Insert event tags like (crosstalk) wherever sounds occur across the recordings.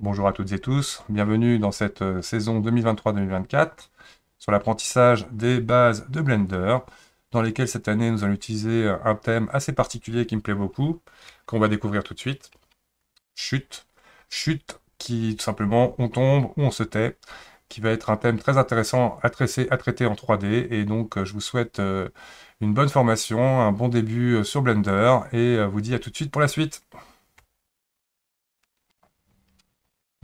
Bonjour à toutes et tous, bienvenue dans cette euh, saison 2023-2024 sur l'apprentissage des bases de Blender, dans lesquelles cette année nous allons utiliser euh, un thème assez particulier qui me plaît beaucoup, qu'on va découvrir tout de suite. Chute. Chute qui tout simplement on tombe ou on se tait, qui va être un thème très intéressant à, traiter en 3D. Et donc euh, je vous souhaite une bonne formation, un bon début sur Blender et vous dis à tout de suite pour la suite.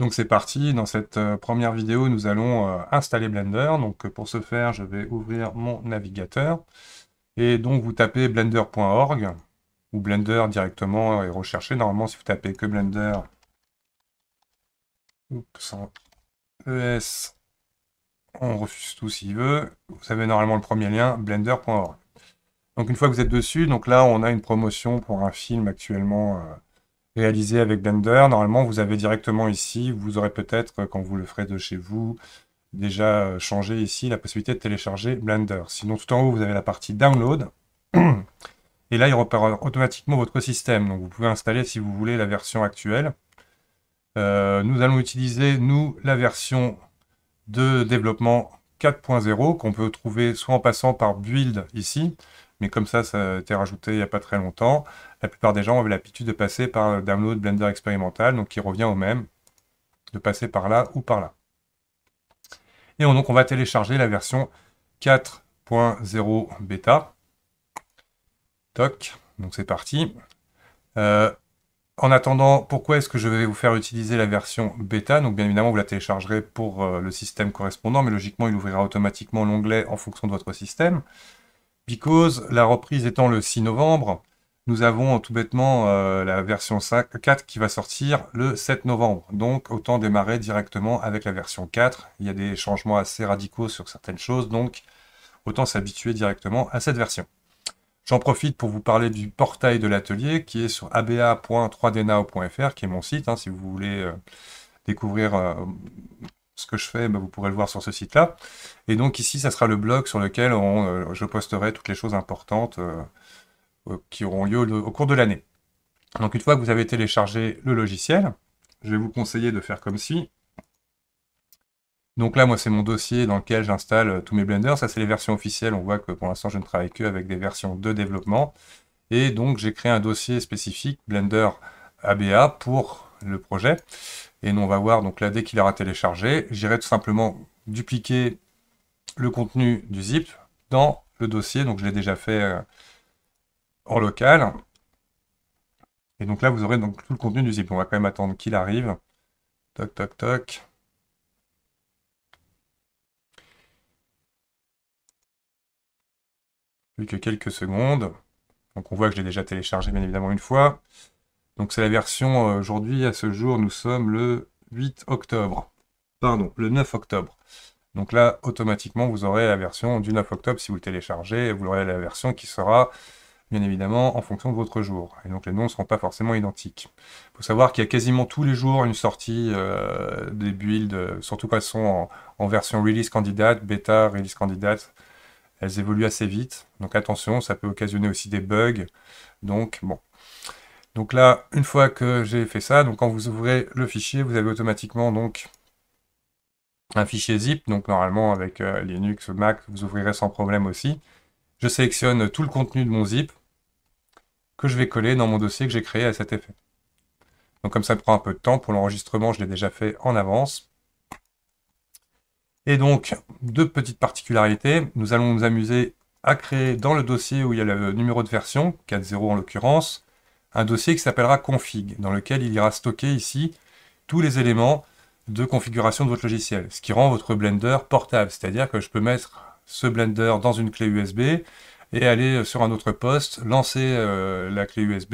c'est parti, dans cette euh, première vidéo, nous allons euh, installer Blender. Donc euh, pour ce faire, je vais ouvrir mon navigateur. Et donc vous tapez blender.org ou Blender directement et recherchez. Normalement, si vous tapez que Blender, ES, e on refuse tout s'il veut. Vous avez normalement le premier lien, blender.org. Donc une fois que vous êtes dessus, donc là on a une promotion pour un film actuellement réalisé avec Blender. Normalement, vous avez directement ici, vous aurez peut-être, euh, quand vous le ferez de chez vous, déjà euh, changé ici la possibilité de télécharger Blender. Sinon, tout en haut, vous avez la partie Download. Et là, il repère automatiquement votre système. Donc, vous pouvez installer, si vous voulez, la version actuelle. Euh, nous allons utiliser, nous, la version de développement 4.0 qu'on peut trouver soit en passant par Build ici, mais comme ça, ça a été rajouté il n'y a pas très longtemps. La plupart des gens avaient l'habitude de passer par download Blender expérimental, donc qui revient au même, de passer par là ou par là. Et donc on va télécharger la version 4.0 bêta. Toc, donc c'est parti. Euh, en attendant, pourquoi est-ce que je vais vous faire utiliser la version bêta Donc bien évidemment, vous la téléchargerez pour euh, le système correspondant, mais logiquement, il ouvrira automatiquement l'onglet en fonction de votre système. Because la reprise étant le 6 novembre, nous avons tout bêtement euh, la version 4 qui va sortir le 7 novembre. Donc autant démarrer directement avec la version 4. Il y a des changements assez radicaux sur certaines choses, donc autant s'habituer directement à cette version. J'en profite pour vous parler du portail de l'atelier qui est sur aba.3dnao.fr, qui est mon site, hein, si vous voulez euh, découvrir euh, ce que je fais, ben, vous pourrez le voir sur ce site-là. Et donc ici, ça sera le blog sur lequel euh, je posterai toutes les choses importantes euh, euh, qui auront lieu au cours de l'année. Donc une fois que vous avez téléchargé le logiciel, je vais vous conseiller de faire comme ci. Donc là, moi, c'est mon dossier dans lequel j'installe tous mes blenders. Ça, c'est les versions officielles. On voit que pour l'instant, je ne travaille que avec des versions de développement. Et donc, j'ai créé un dossier spécifique Blender ABA pour le projet. Et nous, on va voir, donc là, dès qu'il aura téléchargé, j'irai tout simplement dupliquer le contenu du zip dans le dossier. Donc, je l'ai déjà fait euh, en local. Et donc là, vous aurez donc tout le contenu du zip. On va quand même attendre qu'il arrive. Toc, toc, toc. Plus que quelques secondes. Donc on voit que j'ai déjà téléchargé bien évidemment une fois. Donc c'est la version euh, aujourd'hui, à ce jour, nous sommes le 8 octobre. Pardon, le 9 octobre. Donc là, automatiquement, vous aurez la version du 9 octobre si vous le téléchargez. Vous aurez la version qui sera, bien évidemment, en fonction de votre jour. Et donc les noms ne seront pas forcément identiques. Il faut savoir qu'il y a quasiment tous les jours une sortie euh, des builds, euh, surtout qu'elles sont en, en version release candidate, bêta, release candidate. Elles évoluent assez vite. Donc attention, ça peut occasionner aussi des bugs. Donc bon, donc là, une fois que j'ai fait ça, donc quand vous ouvrez le fichier, vous avez automatiquement donc un fichier zip. Donc normalement avec euh, Linux, Mac, vous ouvrirez sans problème aussi. Je sélectionne tout le contenu de mon zip que je vais coller dans mon dossier que j'ai créé à cet effet. Donc comme ça prend un peu de temps, pour l'enregistrement, je l'ai déjà fait en avance. Et donc, deux petites particularités. Nous allons nous amuser à créer dans le dossier où il y a le numéro de version, 4.0 en l'occurrence, un dossier qui s'appellera config, dans lequel il ira stocker ici tous les éléments de configuration de votre logiciel, ce qui rend votre Blender portable, c'est-à-dire que je peux mettre ce Blender dans une clé USB et aller euh, sur un autre poste, lancer euh, la clé USB,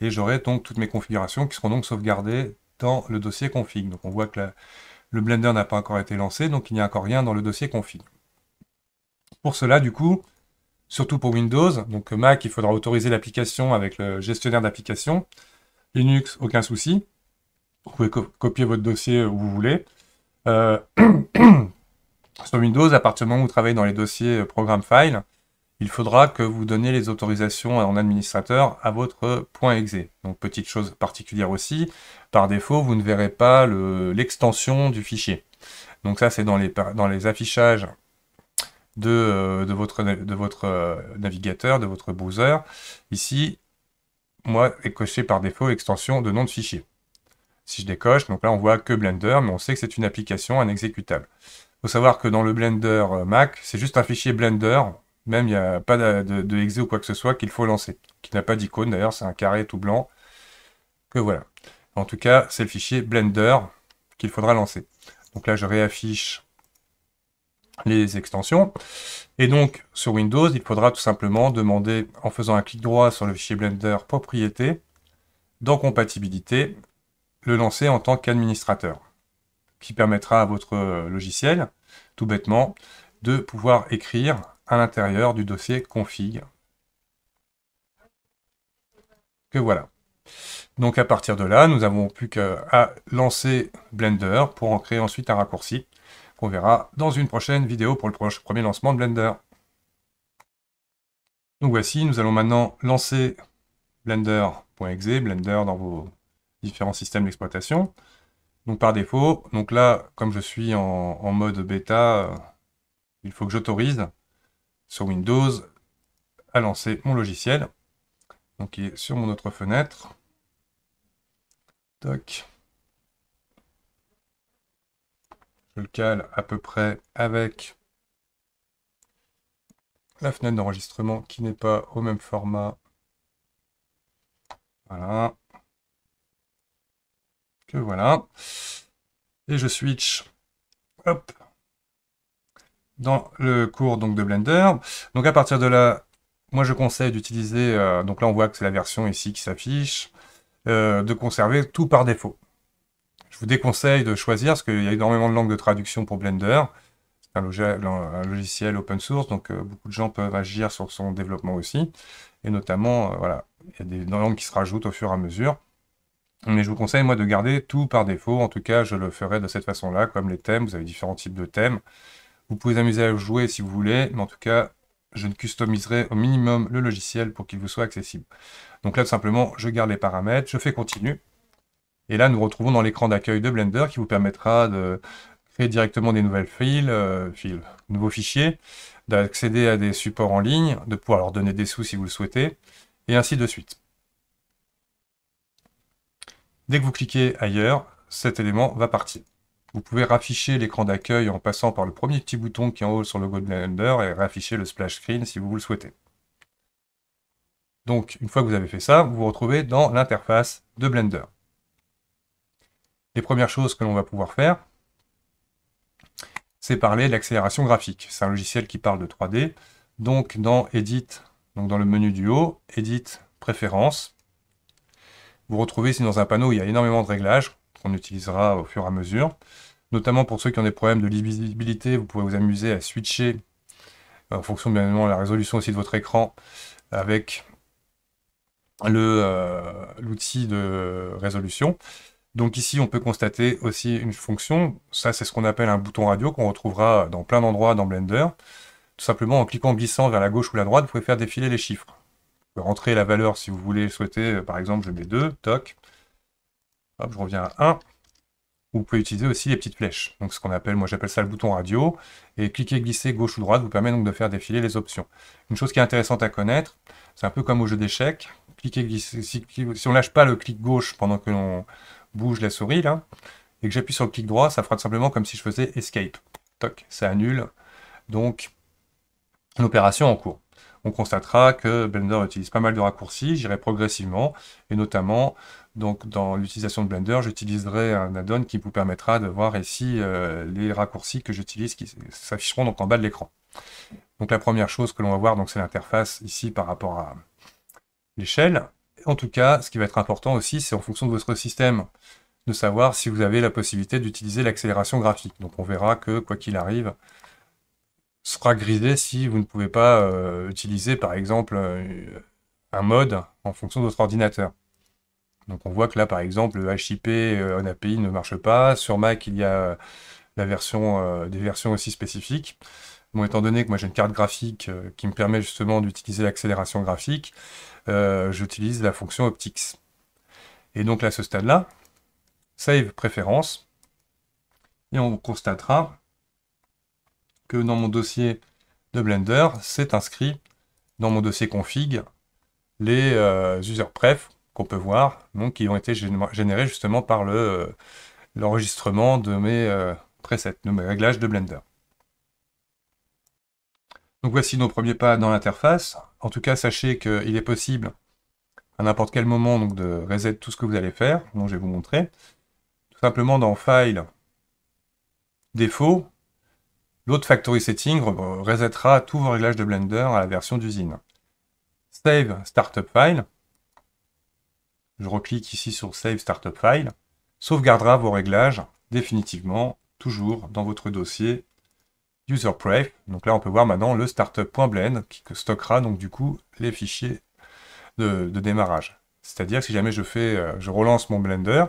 et j'aurai donc toutes mes configurations qui seront donc sauvegardées dans le dossier config. Donc on voit que le Blender n'a pas encore été lancé, donc il n'y a encore rien dans le dossier config. Pour cela, du coup, surtout pour Windows. Donc Mac, il faudra autoriser l'application avec le gestionnaire d'application. Linux, aucun souci. Vous pouvez copier votre dossier où vous voulez. Euh, (clears throat) sur Windows, à partir du moment où vous travaillez dans les dossiers euh, Programme File, il faudra que vous donniez les autorisations en administrateur à votre point .exe. Donc petite chose particulière aussi, par défaut, vous ne verrez pas l'extension du fichier. Donc ça, c'est dans les, dans les affichages euh, de, votre, de votre euh, navigateur, de votre browser. Ici, moi, est coché par défaut extension de nom de fichier. Si je décoche, donc là on voit que Blender, mais on sait que c'est une application, un exécutable. Il faut savoir que dans le Blender euh, Mac, c'est juste un fichier Blender, même il n'y a pas de, exe ou quoi que ce soit qu'il faut lancer, qui n'a pas d'icône d'ailleurs, c'est un carré tout blanc, que voilà. En tout cas, c'est le fichier Blender qu'il faudra lancer. Donc là, je réaffiche les extensions. Et donc, sur Windows, il faudra tout simplement demander, en faisant un clic droit sur le fichier Blender Propriété, dans Compatibilité, le lancer en tant qu'administrateur, qui permettra à votre logiciel, tout bêtement, de pouvoir écrire à l'intérieur du dossier config. Que voilà. Donc à partir de là, nous avons plus qu'à lancer Blender pour en créer ensuite un raccourci on verra dans une prochaine vidéo pour le premier lancement de Blender. Donc voici, nous allons maintenant lancer Blender.exe, Blender dans vos différents systèmes d'exploitation. Donc par défaut, donc là, comme je suis en, mode bêta, euh, il faut que j'autorise sur Windows à lancer mon logiciel. Donc qui est sur mon autre fenêtre. Toc. Je le cale à peu près avec la fenêtre d'enregistrement qui n'est pas au même format. Voilà. Que voilà. Et je switch. dans le cours donc de Blender. Donc à partir de là, moi je conseille d'utiliser, euh, donc là on voit que c'est la version ici qui s'affiche, euh, de conserver tout par défaut vous déconseille de choisir parce qu'il y a énormément de langues de traduction pour Blender. C'est un, logiciel open source, donc euh, beaucoup de gens peuvent agir sur son développement aussi. Et notamment, euh, voilà, il y a des langues qui se rajoutent au fur et à mesure. Mais je vous conseille, moi, de garder tout par défaut. En tout cas, je le ferai de cette façon-là, comme les thèmes. Vous avez différents types de thèmes. Vous pouvez amuser à jouer si vous voulez, mais en tout cas, je ne customiserai au minimum le logiciel pour qu'il vous soit accessible. Donc là, tout simplement, je garde les paramètres, je fais continue. Et là, nous retrouvons dans l'écran d'accueil de Blender qui vous permettra de créer directement des nouvelles files, euh, files nouveaux fichiers, d'accéder à des supports en ligne, de pouvoir leur donner des sous si vous le souhaitez, et ainsi de suite. Dès que vous cliquez ailleurs, cet élément va partir. Vous pouvez rafficher l'écran d'accueil en passant par le premier petit bouton qui est en haut sur le logo de Blender et rafficher le splash screen si vous le souhaitez. Donc, une fois que vous avez fait ça, vous vous retrouvez dans l'interface de Blender les premières choses que l'on va pouvoir faire, c'est parler de l'accélération graphique. C'est un logiciel qui parle de 3D. Donc dans Edit, donc dans le menu du haut, Edit, Préférences, vous retrouvez ici dans un panneau, il y a énormément de réglages qu'on utilisera au fur et à mesure. Notamment pour ceux qui ont des problèmes de lisibilité, vous pouvez vous amuser à switcher euh, en fonction bien évidemment de la résolution aussi de votre écran avec euh, l'outil de résolution. Donc ici, on peut constater aussi une fonction. Ça, c'est ce qu'on appelle un bouton radio qu'on retrouvera dans plein d'endroits dans Blender. Tout simplement, en cliquant glissant vers la gauche ou la droite, vous pouvez faire défiler les chiffres. Vous pouvez rentrer la valeur si vous voulez souhaiter. Par exemple, je mets 2, toc. Hop, je reviens à 1. Vous pouvez utiliser aussi les petites flèches. Donc ce qu'on appelle, moi j'appelle ça le bouton radio. Et cliquer, glisser gauche ou droite vous permet donc de faire défiler les options. Une chose qui est intéressante à connaître, c'est un peu comme au jeu d'échecs. Cliquer, glisser. Si, si on lâche pas le clic gauche pendant que l'on bouge la souris là, et que j'appuie sur le clic droit, ça fera tout simplement comme si je faisais escape. Toc, ça annule. Donc, l'opération en cours. On constatera que Blender utilise pas mal de raccourcis, j'irai progressivement, et notamment donc dans l'utilisation de Blender, j'utiliserai un add-on qui vous permettra de voir ici euh, les raccourcis que j'utilise qui s'afficheront donc en bas de l'écran. Donc la première chose que l'on va voir, c'est l'interface ici par rapport à l'échelle en tout cas, ce qui va être important aussi, c'est en fonction de votre système, de savoir si vous avez la possibilité d'utiliser l'accélération graphique. Donc on verra que, quoi qu'il arrive, sera grisé si vous ne pouvez pas euh, utiliser, par exemple, euh, un mode en fonction de votre ordinateur. Donc on voit que là, par exemple, le HIP euh, en API ne marche pas. Sur Mac, il y a la version, des versions aussi spécifiques. Bon, étant donné que moi j'ai une carte graphique qui me permet justement d'utiliser l'accélération graphique, euh, j'utilise la fonction optics. Et donc, là, à ce stade-là, save préférence. Et on constatera que dans mon dossier de Blender, c'est inscrit dans mon dossier config les euh, user pref qu'on peut voir, donc qui ont été générés justement par l'enregistrement le, euh, l'enregistrement de mes presets, de mes réglages de Blender. Donc voici nos premiers pas dans l'interface. En tout cas, sachez qu'il est possible à n'importe quel moment donc, de reset tout ce que vous allez faire, dont je vais vous montrer. Tout simplement dans File, Défaut, l'autre Factory Setting resettera tous vos réglages de Blender à la version d'usine. Save Startup File. Je reclique ici sur Save Startup File. Sauvegardera vos réglages définitivement, toujours dans votre dossier user Donc là, on peut voir maintenant le startup.blend qui stockera donc du coup les fichiers de, démarrage. C'est-à-dire que si jamais je fais, euh, je relance mon Blender,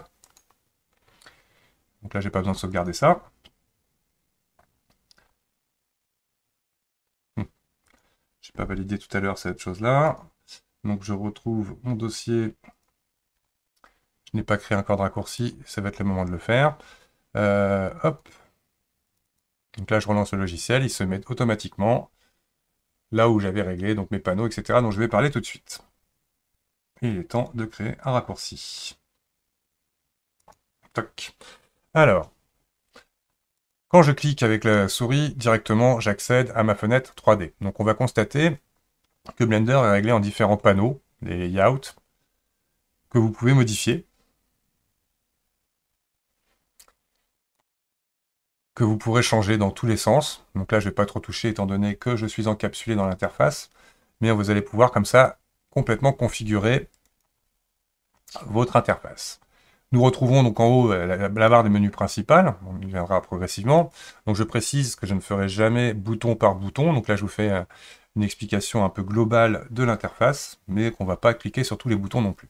donc là, j'ai pas besoin de sauvegarder ça. Hum. J'ai pas validé tout à l'heure cette chose-là. Donc je retrouve mon dossier. Je n'ai pas créé encore de raccourci, ça va être le moment de le faire. Euh, hop, donc là, je relance le logiciel, il se met automatiquement là où j'avais réglé donc mes panneaux, etc., dont je vais parler tout de suite. il est temps de créer un raccourci. Toc. Alors, quand je clique avec la souris, directement, j'accède à ma fenêtre 3D. Donc on va constater que Blender est réglé en différents panneaux, des layouts, que vous pouvez modifier. que vous pourrez changer dans tous les sens. Donc là, je ne vais pas trop toucher étant donné que je suis encapsulé dans l'interface. Mais vous allez pouvoir comme ça complètement configurer votre interface. Nous retrouvons donc en haut euh, la, barre des menus principales, on y viendra progressivement. Donc je précise que je ne ferai jamais bouton par bouton, donc là je vous fais euh, une explication un peu globale de l'interface, mais qu'on ne va pas cliquer sur tous les boutons non plus.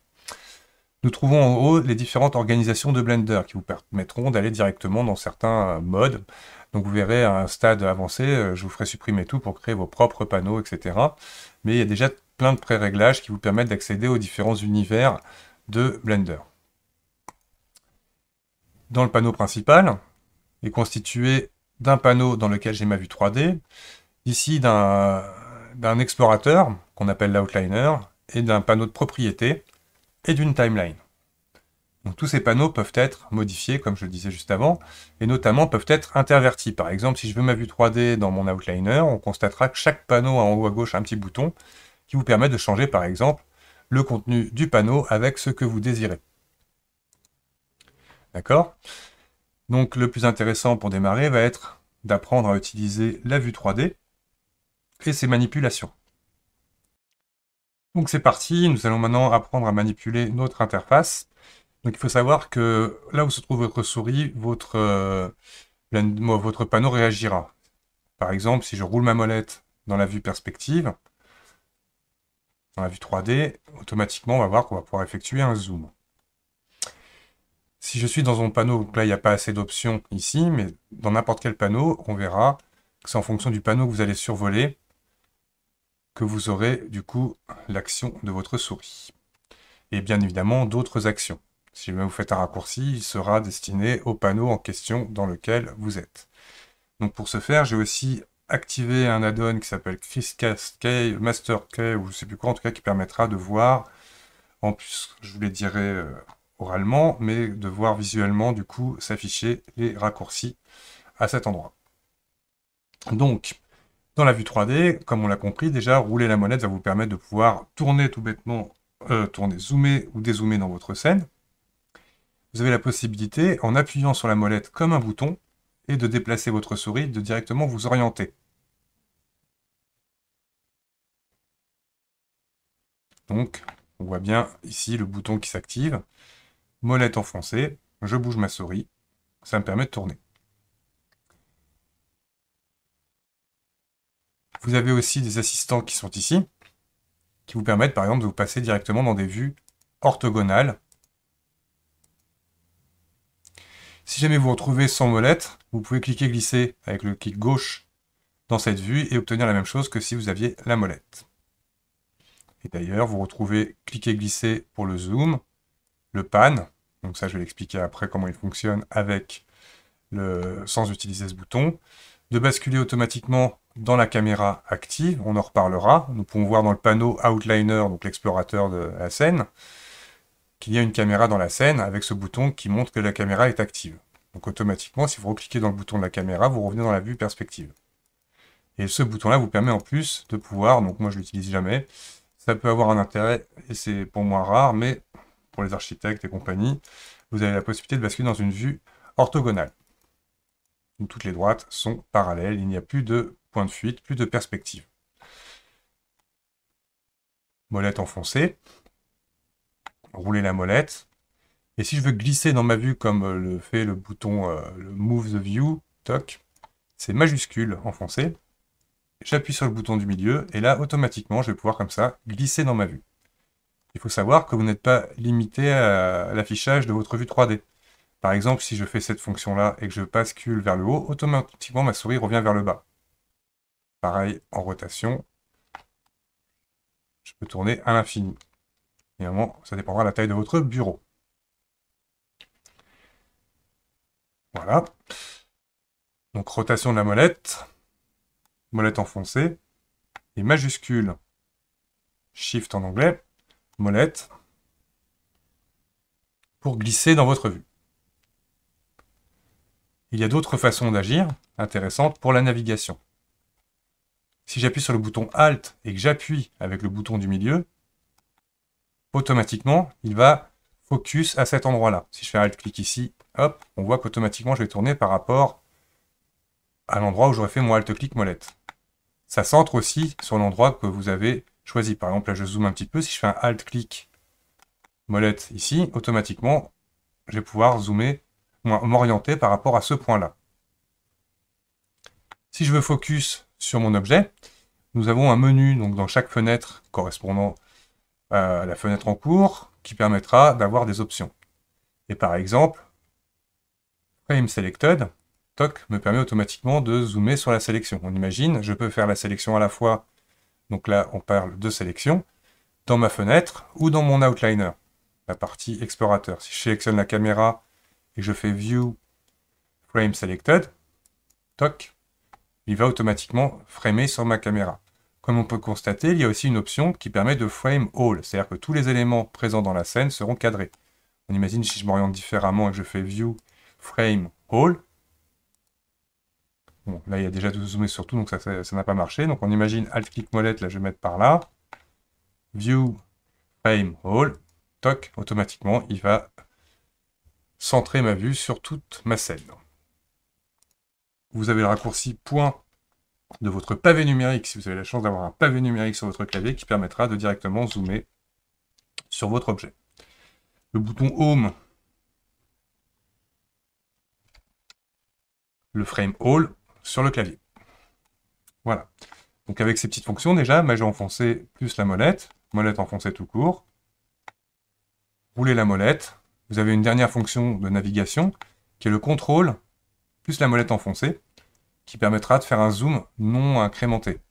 Nous trouvons en haut les différentes organisations de Blender qui vous permettront d'aller directement dans certains euh, modes. Donc vous verrez à un stade avancé, euh, je vous ferai supprimer tout pour créer vos propres panneaux, etc. Mais il y a déjà plein de pré-réglages qui vous permettent d'accéder aux différents univers de Blender. Dans le panneau principal, est constitué d'un panneau dans lequel j'ai ma vue 3D, ici d'un explorateur qu'on appelle l'outliner et d'un panneau de propriété et d'une timeline. tous ces panneaux peuvent être modifiés, comme je le disais juste avant, et notamment peuvent être intervertis. Par exemple, si je veux ma vue 3D dans mon outliner, on constatera que chaque panneau a en haut à gauche un petit bouton qui vous permet de changer, par exemple, le contenu du panneau avec ce que vous désirez. D'accord Donc, le plus intéressant pour démarrer va être d'apprendre à utiliser la vue 3D et ses manipulations. Donc c'est parti, nous allons maintenant apprendre à manipuler notre interface. Donc il faut savoir que là où se trouve votre souris, votre, euh, votre panneau réagira. Par exemple, si je roule ma molette dans la vue perspective, dans la vue 3D, automatiquement on va voir qu'on va pouvoir effectuer un zoom. Si je suis dans un panneau, donc là il n'y a pas assez d'options ici, mais dans n'importe quel panneau, on verra que c'est en fonction du panneau que vous allez survoler que vous aurez du coup l'action de votre souris. Et bien évidemment d'autres actions. Si vous faites un raccourci, il sera destiné au panneau en question dans lequel vous êtes. Donc pour ce faire, j'ai aussi activé un add-on qui s'appelle ChrisCastK, Key, Master Key, ou je sais plus quoi, en tout cas qui permettra de voir, en plus je vous les dirai euh, oralement, mais de voir visuellement du coup s'afficher les raccourcis à cet endroit. Donc, dans la vue 3D, comme on l'a compris, déjà, rouler la molette va vous permettre de pouvoir tourner tout bêtement, euh, tourner, zoomer ou dézoomer dans votre scène. Vous avez la possibilité, en appuyant sur la molette comme un bouton, et de déplacer votre souris, de directement vous orienter. Donc, on voit bien ici le bouton qui s'active. Molette enfoncée, je bouge ma souris, ça me permet de tourner. Vous avez aussi des assistants qui sont ici, qui vous permettent par exemple de vous passer directement dans des vues orthogonales. Si jamais vous retrouvez sans molette, vous pouvez cliquer glisser avec le clic gauche dans cette vue et obtenir la même chose que si vous aviez la molette. Et d'ailleurs, vous retrouvez cliquer glisser pour le zoom, le pan, donc ça je vais l'expliquer après comment il fonctionne avec le sans utiliser ce bouton, de basculer automatiquement dans la caméra active, on en reparlera, nous pouvons voir dans le panneau Outliner, donc l'explorateur de la scène, qu'il y a une caméra dans la scène avec ce bouton qui montre que la caméra est active. Donc automatiquement, si vous recliquez dans le bouton de la caméra, vous revenez dans la vue perspective. Et ce bouton-là vous permet en plus de pouvoir, donc moi je l'utilise jamais, ça peut avoir un intérêt, et c'est pour moi rare, mais pour les architectes et compagnie, vous avez la possibilité de basculer dans une vue orthogonale. toutes les droites sont parallèles, il n'y a plus de point de fuite, plus de perspective. Molette enfoncée, rouler la molette. Et si je veux glisser dans ma vue comme euh, le fait le bouton euh, Move the View, toc, c'est majuscule enfoncé. J'appuie sur le bouton du milieu et là, automatiquement, je vais pouvoir comme ça glisser dans ma vue. Il faut savoir que vous n'êtes pas limité à l'affichage de votre vue 3D. Par exemple, si je fais cette fonction-là et que je bascule vers le haut, automatiquement ma souris revient vers le bas. Pareil, en rotation, je peux tourner à l'infini. Évidemment, ça dépendra de la taille de votre bureau. Voilà. Donc rotation de la molette, molette enfoncée, et majuscule, shift en anglais, molette, pour glisser dans votre vue. Il y a d'autres façons d'agir intéressantes pour la navigation. Si j'appuie sur le bouton Alt et que j'appuie avec le bouton du milieu, automatiquement, il va focus à cet endroit-là. Si je fais Alt-clic ici, hop, on voit qu'automatiquement, je vais tourner par rapport à l'endroit où j'aurais fait mon Alt-clic molette. Ça centre aussi sur l'endroit que vous avez choisi. Par exemple, là, je zoome un petit peu. Si je fais un Alt-clic molette ici, automatiquement, je vais pouvoir zoomer, m'orienter par rapport à ce point-là. Si je veux focus sur mon objet. Nous avons un menu donc, dans chaque fenêtre correspondant euh, à la fenêtre en cours qui permettra d'avoir des options. Et par exemple, Frame Selected, TOC me permet automatiquement de zoomer sur la sélection. On imagine, je peux faire la sélection à la fois, donc là on parle de sélection, dans ma fenêtre ou dans mon outliner, la partie explorateur. Si je sélectionne la caméra et je fais View Frame Selected, toc, il va automatiquement framer sur ma caméra. Comme on peut constater, il y a aussi une option qui permet de frame all, c'est-à-dire que tous les éléments présents dans la scène seront cadrés. On imagine si je m'oriente différemment et que je fais view, frame, all. Bon, là, il y a déjà tout zoomé sur tout, donc ça n'a pas marché. Donc on imagine alt-clic molette, là je vais mettre par là. View, frame, all. Toc, automatiquement, il va centrer ma vue sur toute ma scène vous avez le raccourci point de votre pavé numérique, si vous avez la chance d'avoir un pavé numérique sur votre clavier, qui permettra de directement zoomer sur votre objet. Le bouton Home, le frame All sur le clavier. Voilà. Donc avec ces petites fonctions, déjà, majeur enfoncé plus la molette, molette enfoncée tout court, rouler la molette, vous avez une dernière fonction de navigation, qui est le contrôle plus la molette enfoncée, qui permettra de faire un zoom non incrémenté.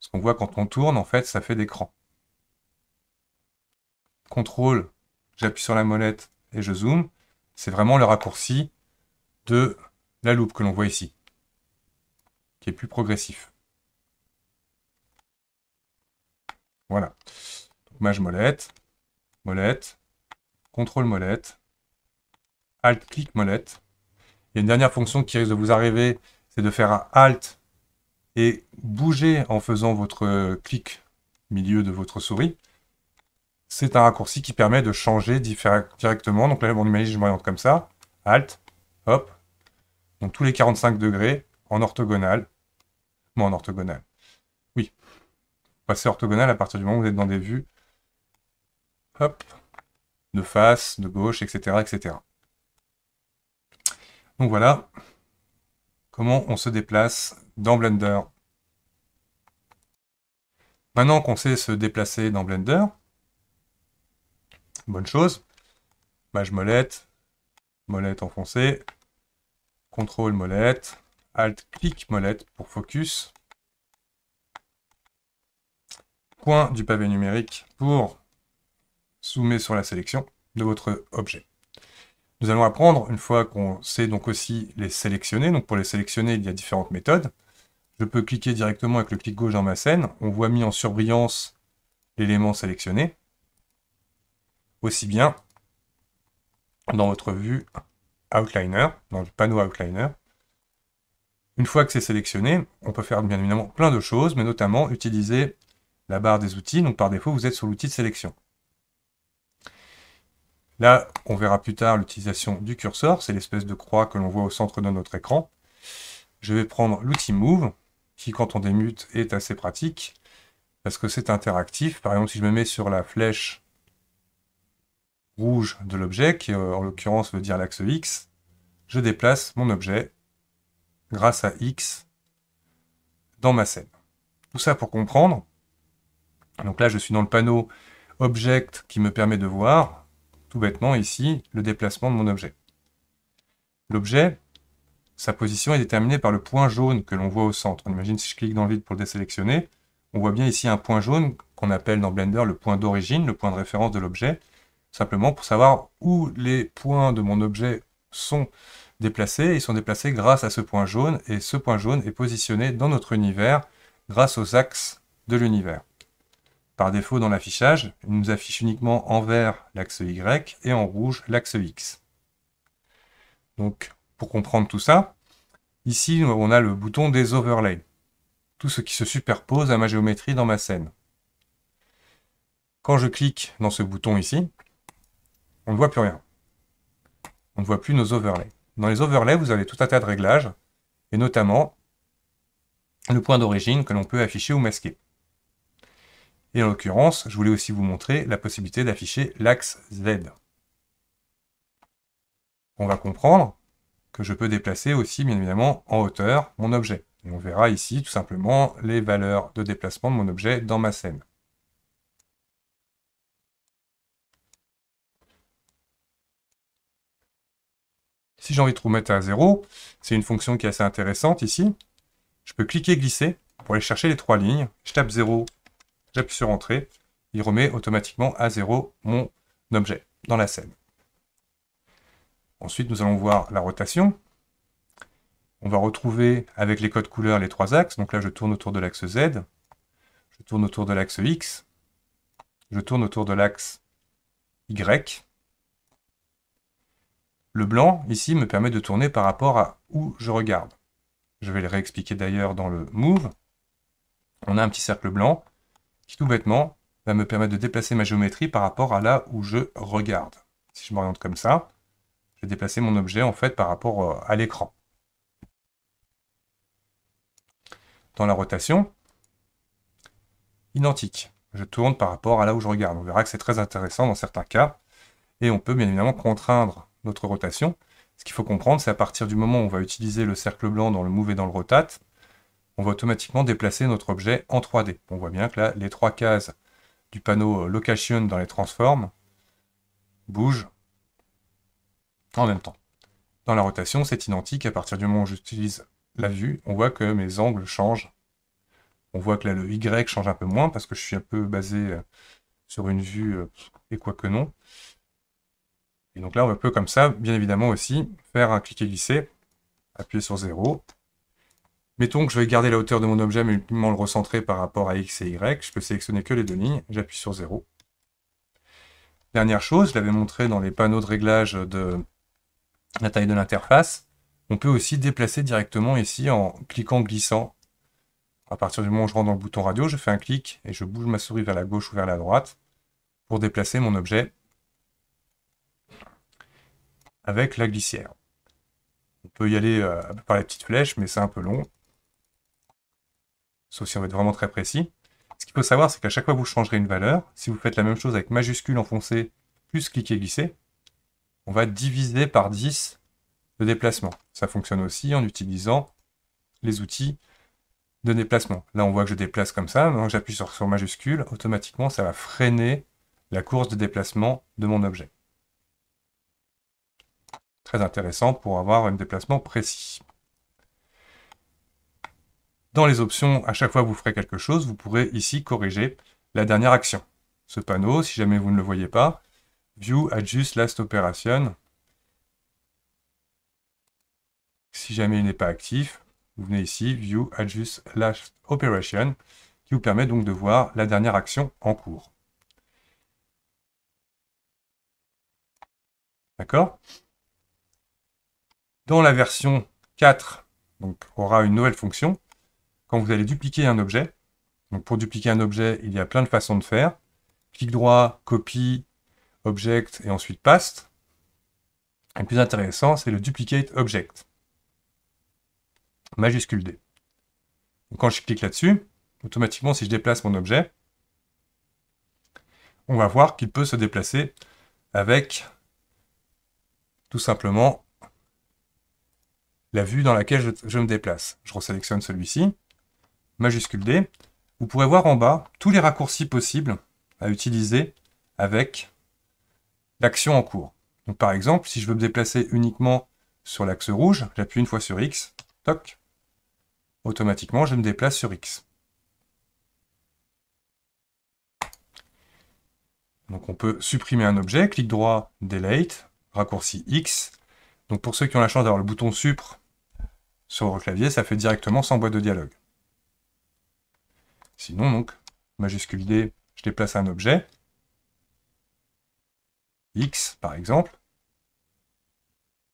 Ce qu'on voit quand on tourne, en fait, ça fait des crans. Contrôle, j'appuie sur la molette et je zoome. C'est vraiment le raccourci de la loupe que l'on voit ici, qui est plus progressif. Voilà. Maj molette, molette, contrôle molette, alt-clic molette. Il une dernière fonction qui risque de vous arriver, c'est de faire un Alt et bouger en faisant votre euh, clic milieu de votre souris. C'est un raccourci qui permet de changer directement. Donc là, mon imagine, je m'oriente comme ça. Alt, hop. Donc tous les 45 degrés en orthogonal, Bon, en orthogonal, Oui. Passer orthogonal à partir du moment où vous êtes dans des vues. Hop. De face, de gauche, etc. etc. Donc voilà comment on se déplace dans Blender. Maintenant qu'on sait se déplacer dans Blender, bonne chose, mage molette, molette enfoncée, Contrôle molette, Alt-clic molette pour focus, point du pavé numérique pour zoomer sur la sélection de votre objet. Nous allons apprendre, une fois qu'on sait donc aussi les sélectionner, donc pour les sélectionner, il y a différentes méthodes. Je peux cliquer directement avec le clic gauche dans ma scène. On voit mis en surbrillance l'élément sélectionné. Aussi bien dans votre vue Outliner, dans le panneau Outliner. Une fois que c'est sélectionné, on peut faire bien évidemment plein de choses, mais notamment utiliser la barre des outils. Donc par défaut, vous êtes sur l'outil de sélection. Là, on verra plus tard l'utilisation du curseur, c'est l'espèce de croix que l'on voit au centre de notre écran. Je vais prendre l'outil Move, qui quand on démute est assez pratique, parce que c'est interactif. Par exemple, si je me mets sur la flèche rouge de l'objet, qui euh, en l'occurrence veut dire l'axe X, je déplace mon objet grâce à X dans ma scène. Tout ça pour comprendre. Donc là, je suis dans le panneau Object qui me permet de voir tout bêtement ici le déplacement de mon objet. L'objet, sa position est déterminée par le point jaune que l'on voit au centre. On imagine si je clique dans le vide pour le désélectionner, on voit bien ici un point jaune qu'on appelle dans Blender le point d'origine, le point de référence de l'objet, simplement pour savoir où les points de mon objet sont déplacés. Ils sont déplacés grâce à ce point jaune, et ce point jaune est positionné dans notre univers grâce aux axes de l'univers. Par défaut, dans l'affichage, il nous affiche uniquement en vert l'axe Y et en rouge l'axe X. Donc, pour comprendre tout ça, ici, on a le bouton des overlays. Tout ce qui se superpose à ma géométrie dans ma scène. Quand je clique dans ce bouton ici, on ne voit plus rien. On ne voit plus nos overlays. Dans les overlays, vous avez tout un tas de réglages, et notamment le point d'origine que l'on peut afficher ou masquer. Et en l'occurrence, je voulais aussi vous montrer la possibilité d'afficher l'axe Z. On va comprendre que je peux déplacer aussi, bien évidemment, en hauteur mon objet. Et on verra ici, tout simplement, les valeurs de déplacement de mon objet dans ma scène. Si j'ai envie de remettre à 0, c'est une fonction qui est assez intéressante ici. Je peux cliquer glisser pour aller chercher les trois lignes. Je tape 0 j'appuie sur Entrée, il remet automatiquement à zéro mon objet dans la scène. Ensuite, nous allons voir la rotation. On va retrouver avec les codes couleurs les trois axes. Donc là, je tourne autour de l'axe Z, je tourne autour de l'axe X, je tourne autour de l'axe Y. Le blanc, ici, me permet de tourner par rapport à où je regarde. Je vais le réexpliquer d'ailleurs dans le Move. On a un petit cercle blanc qui tout bêtement va me permettre de déplacer ma géométrie par rapport à là où je regarde. Si je m'oriente comme ça, je vais déplacer mon objet en fait par rapport euh, à l'écran. Dans la rotation, identique. Je tourne par rapport à là où je regarde. On verra que c'est très intéressant dans certains cas. Et on peut bien évidemment contraindre notre rotation. Ce qu'il faut comprendre, c'est à partir du moment où on va utiliser le cercle blanc dans le move et dans le rotate, on va automatiquement déplacer notre objet en 3D. On voit bien que là, les trois cases du panneau euh, Location dans les transforms bougent en même temps. Dans la rotation, c'est identique. À partir du moment où j'utilise la vue, on voit que mes angles changent. On voit que là, le Y change un peu moins parce que je suis un peu basé euh, sur une vue euh, et quoi que non. Et donc là, on peut comme ça, bien évidemment aussi, faire un clic et glisser, appuyer sur 0, Mettons que je vais garder la hauteur de mon objet, mais uniquement le recentrer par rapport à X et Y. Je peux sélectionner que les deux lignes. J'appuie sur 0. Dernière chose, je l'avais montré dans les panneaux de réglage de la taille de l'interface. On peut aussi déplacer directement ici en cliquant glissant. À partir du moment où je rentre dans le bouton radio, je fais un clic et je bouge ma souris vers la gauche ou vers la droite pour déplacer mon objet avec la glissière. On peut y aller euh, par la petite flèche, mais c'est un peu long sauf si on veut être vraiment très précis. Ce qu'il faut savoir, c'est qu'à chaque fois que vous changerez une valeur, si vous faites la même chose avec majuscule enfoncée plus cliquer glisser, on va diviser par 10 le déplacement. Ça fonctionne aussi en utilisant les outils de déplacement. Là, on voit que je déplace comme ça. Maintenant que j'appuie sur, sur majuscule, automatiquement, ça va freiner la course de déplacement de mon objet. Très intéressant pour avoir un déplacement précis. Dans les options, à chaque fois que vous ferez quelque chose, vous pourrez ici corriger la dernière action. Ce panneau, si jamais vous ne le voyez pas, View Adjust Last Operation. Si jamais il n'est pas actif, vous venez ici, View Adjust Last Operation, qui vous permet donc de voir la dernière action en cours. D'accord Dans la version 4, donc, aura une nouvelle fonction quand vous allez dupliquer un objet. Donc pour dupliquer un objet, il y a plein de façons de faire. Clic droit, copie, object et ensuite paste. le plus intéressant, c'est le duplicate object. Majuscule D. quand je clique là-dessus, automatiquement si je déplace mon objet, on va voir qu'il peut se déplacer avec tout simplement la vue dans laquelle je, je me déplace. Je resélectionne celui-ci, majuscule D, vous pourrez voir en bas tous les raccourcis possibles à utiliser avec l'action en cours. Donc par exemple, si je veux me déplacer uniquement sur l'axe rouge, j'appuie une fois sur X, toc, automatiquement je me déplace sur X. Donc on peut supprimer un objet, clic droit, Delete, raccourci X. Donc pour ceux qui ont la chance d'avoir le bouton Supre sur leur clavier, ça fait directement sans boîte de dialogue. Sinon, donc, majuscule D, je déplace un objet, X par exemple,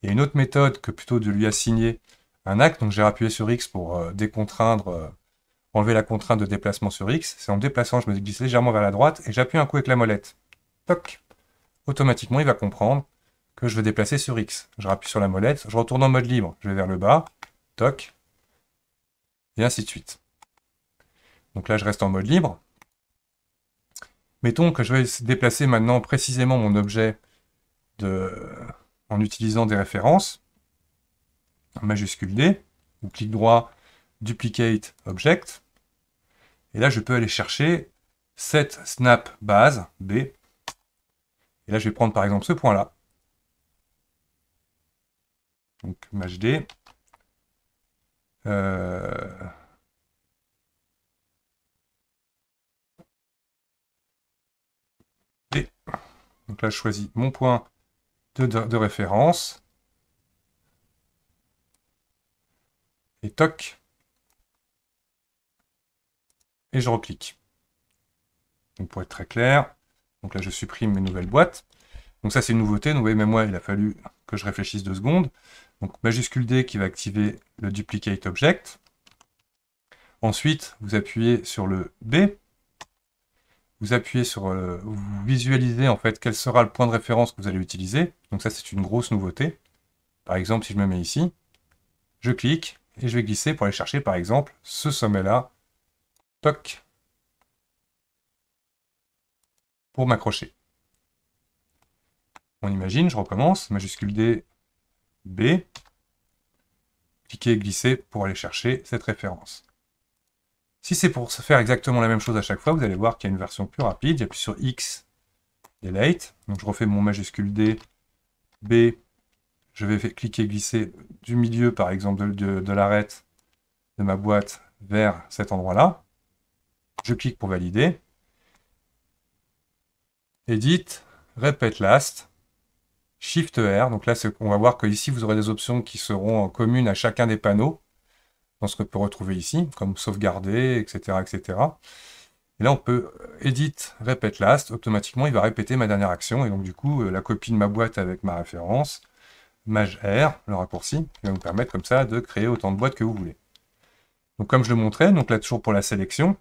et une autre méthode que plutôt de lui assigner un acte, donc j'ai appuyé sur X pour euh, décontraindre, euh, enlever la contrainte de déplacement sur X, c'est en déplaçant, je me glisse légèrement vers la droite, et j'appuie un coup avec la molette. Toc Automatiquement, il va comprendre que je veux déplacer sur X. Je rappuie sur la molette, je retourne en mode libre, je vais vers le bas, toc, et ainsi de suite. Donc là, je reste en mode libre. Mettons que je vais déplacer maintenant précisément mon objet de... en utilisant des références. majuscule D, ou clic droit, duplicate object. Et là, je peux aller chercher cette snap base, B. Et là, je vais prendre par exemple ce point-là. Donc, MajD. Euh, Donc là, je choisis mon point de, référence. Et toc. Et je reclique. Donc pour être très clair, donc là je supprime mes nouvelles boîtes. Donc ça c'est une nouveauté, vous voyez même moi il a fallu que je réfléchisse deux secondes. Donc majuscule D qui va activer le duplicate object. Ensuite vous appuyez sur le B vous appuyez sur, euh, vous visualisez en fait quel sera le point de référence que vous allez utiliser. Donc ça, c'est une grosse nouveauté. Par exemple, si je me mets ici, je clique et je vais glisser pour aller chercher par exemple ce sommet-là. Toc pour m'accrocher. On imagine, je recommence, majuscule D, B, cliquer et glisser pour aller chercher cette référence. Si c'est pour faire exactement la même chose à chaque fois, vous allez voir qu'il y a une version plus rapide. J'appuie sur X, Delete. Donc je refais mon majuscule D, B. Je vais cliquer glisser du milieu, par exemple, de, de, de l'arête de ma boîte vers cet endroit-là. Je clique pour valider. Edit, répète last, Shift R. Donc là, on va voir que ici vous aurez des options qui seront communes à chacun des panneaux dans ce que peut retrouver ici, comme sauvegarder, etc. etc. Et là, on peut euh, edit, répète last, automatiquement, il va répéter ma dernière action, et donc du coup, euh, la copie de ma boîte avec ma référence, maj le raccourci, va vous permettre comme ça de créer autant de boîtes que vous voulez. Donc comme je le montrais, donc là toujours pour la sélection,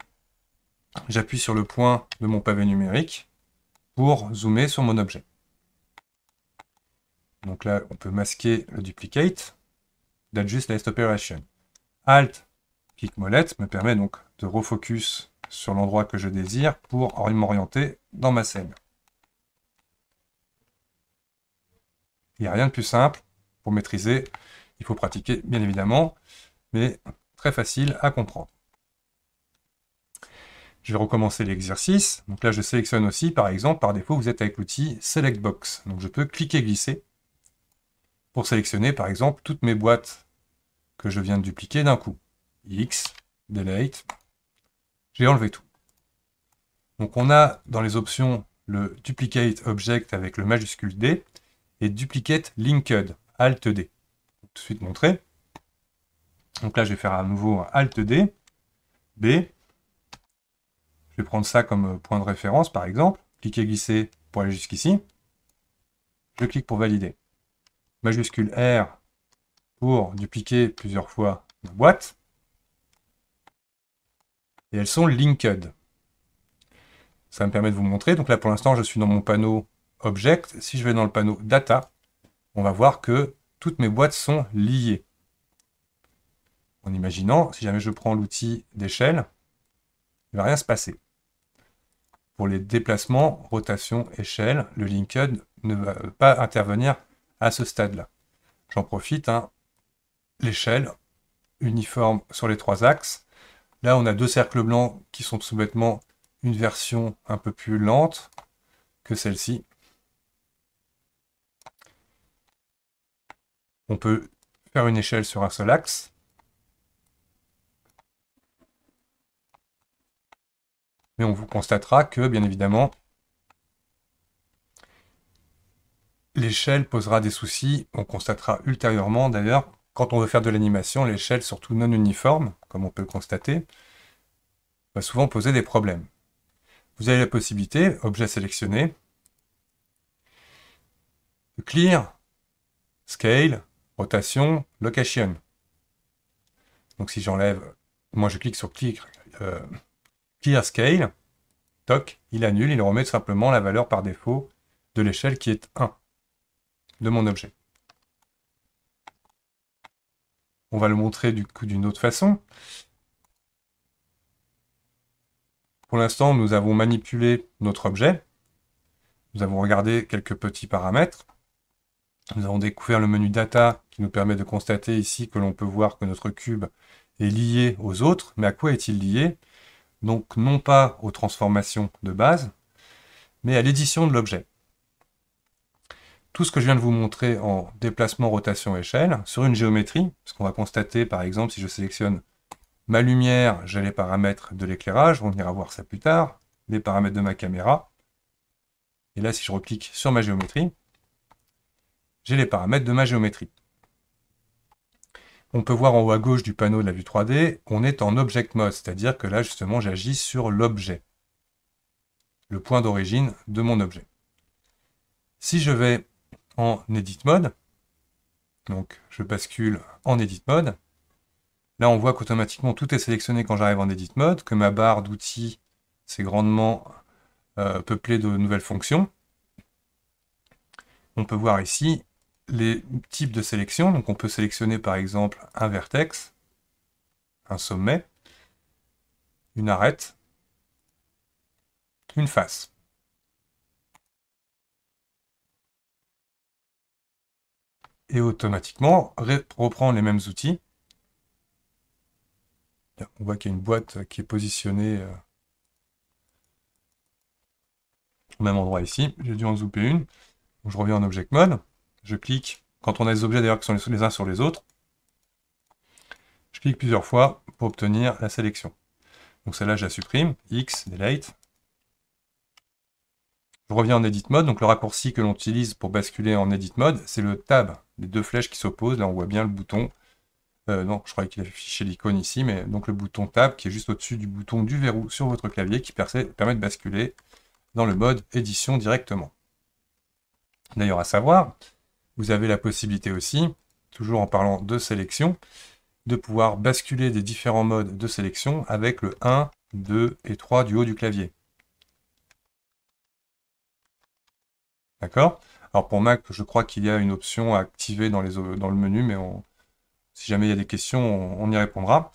j'appuie sur le point de mon pavé numérique pour zoomer sur mon objet. Donc là, on peut masquer le duplicate, d'Adjust last operation. Alt, clic molette, me permet donc de refocus sur l'endroit que je désire pour m'orienter dans ma scène. Il n'y a rien de plus simple pour maîtriser. Il faut pratiquer, bien évidemment, mais très facile à comprendre. Je vais recommencer l'exercice. Donc là, je sélectionne aussi, par exemple, par défaut, vous êtes avec l'outil Select Box. Donc je peux cliquer glisser pour sélectionner, par exemple, toutes mes boîtes que je viens de dupliquer d'un coup. X, delete, j'ai enlevé tout. Donc on a dans les options le duplicate object avec le majuscule D et duplicate linked, alt D. Tout de suite montrer. Donc là, je vais faire à nouveau alt D, B. Je vais prendre ça comme point de référence, par exemple. Cliquer, glisser pour aller jusqu'ici. Je clique pour valider. Majuscule R dupliquer plusieurs fois ma boîte. Et elles sont linked. Ça me permet de vous montrer. Donc là, pour l'instant, je suis dans mon panneau Object. Si je vais dans le panneau Data, on va voir que toutes mes boîtes sont liées. En imaginant, si jamais je prends l'outil d'échelle, il va rien se passer. Pour les déplacements, rotation, échelle, le linked ne va pas intervenir à ce stade-là. J'en profite hein, l'échelle uniforme sur les trois axes. Là, on a deux cercles blancs qui sont tout une version un peu plus lente que celle-ci. On peut faire une échelle sur un seul axe. Mais on vous constatera que, bien évidemment, l'échelle posera des soucis. On constatera ultérieurement, d'ailleurs, quand on veut faire de l'animation, l'échelle, surtout non uniforme, comme on peut le constater, va souvent poser des problèmes. Vous avez la possibilité, objet sélectionné, clear, scale, rotation, location. Donc si j'enlève, moi je clique sur clear, euh, clear scale, toc, il annule, il remet simplement la valeur par défaut de l'échelle qui est 1 de mon objet. on va le montrer du coup d'une autre façon. Pour l'instant, nous avons manipulé notre objet. Nous avons regardé quelques petits paramètres. Nous avons découvert le menu data qui nous permet de constater ici que l'on peut voir que notre cube est lié aux autres. Mais à quoi est-il lié Donc non pas aux transformations de base, mais à l'édition de l'objet tout ce que je viens de vous montrer en déplacement, rotation, échelle, sur une géométrie, parce qu'on va constater, par exemple, si je sélectionne ma lumière, j'ai les paramètres de l'éclairage, on ira voir ça plus tard, les paramètres de ma caméra, et là, si je replique sur ma géométrie, j'ai les paramètres de ma géométrie. On peut voir en haut à gauche du panneau de la vue 3D, on est en object mode, c'est-à-dire que là, justement, j'agis sur l'objet, le point d'origine de mon objet. Si je vais en edit mode. Donc je bascule en edit mode. Là on voit qu'automatiquement tout est sélectionné quand j'arrive en edit mode, que ma barre d'outils s'est grandement euh, peuplée de nouvelles fonctions. On peut voir ici les types de sélection. Donc on peut sélectionner par exemple un vertex, un sommet, une arête, une face. et automatiquement reprend les mêmes outils. On voit qu'il y a une boîte qui est positionnée euh, au même endroit ici. J'ai dû en zooper une. je reviens en object mode. Je clique, quand on a des objets d'ailleurs qui sont les uns sur les autres, je clique plusieurs fois pour obtenir la sélection. Donc celle-là, je la supprime. X, delete. Je reviens en edit mode. Donc le raccourci que l'on utilise pour basculer en edit mode, c'est le tab les deux flèches qui s'opposent. Là, on voit bien le bouton. Euh, non, je croyais qu'il affiché l'icône ici, mais donc le bouton Tab qui est juste au-dessus du bouton du verrou sur votre clavier qui permet de basculer dans le mode édition directement. D'ailleurs, à savoir, vous avez la possibilité aussi, toujours en parlant de sélection, de pouvoir basculer des différents modes de sélection avec le 1, 2 et 3 du haut du clavier. D'accord alors pour Mac, je crois qu'il y a une option à activer dans, le menu, mais si jamais il y a des questions, on, y répondra.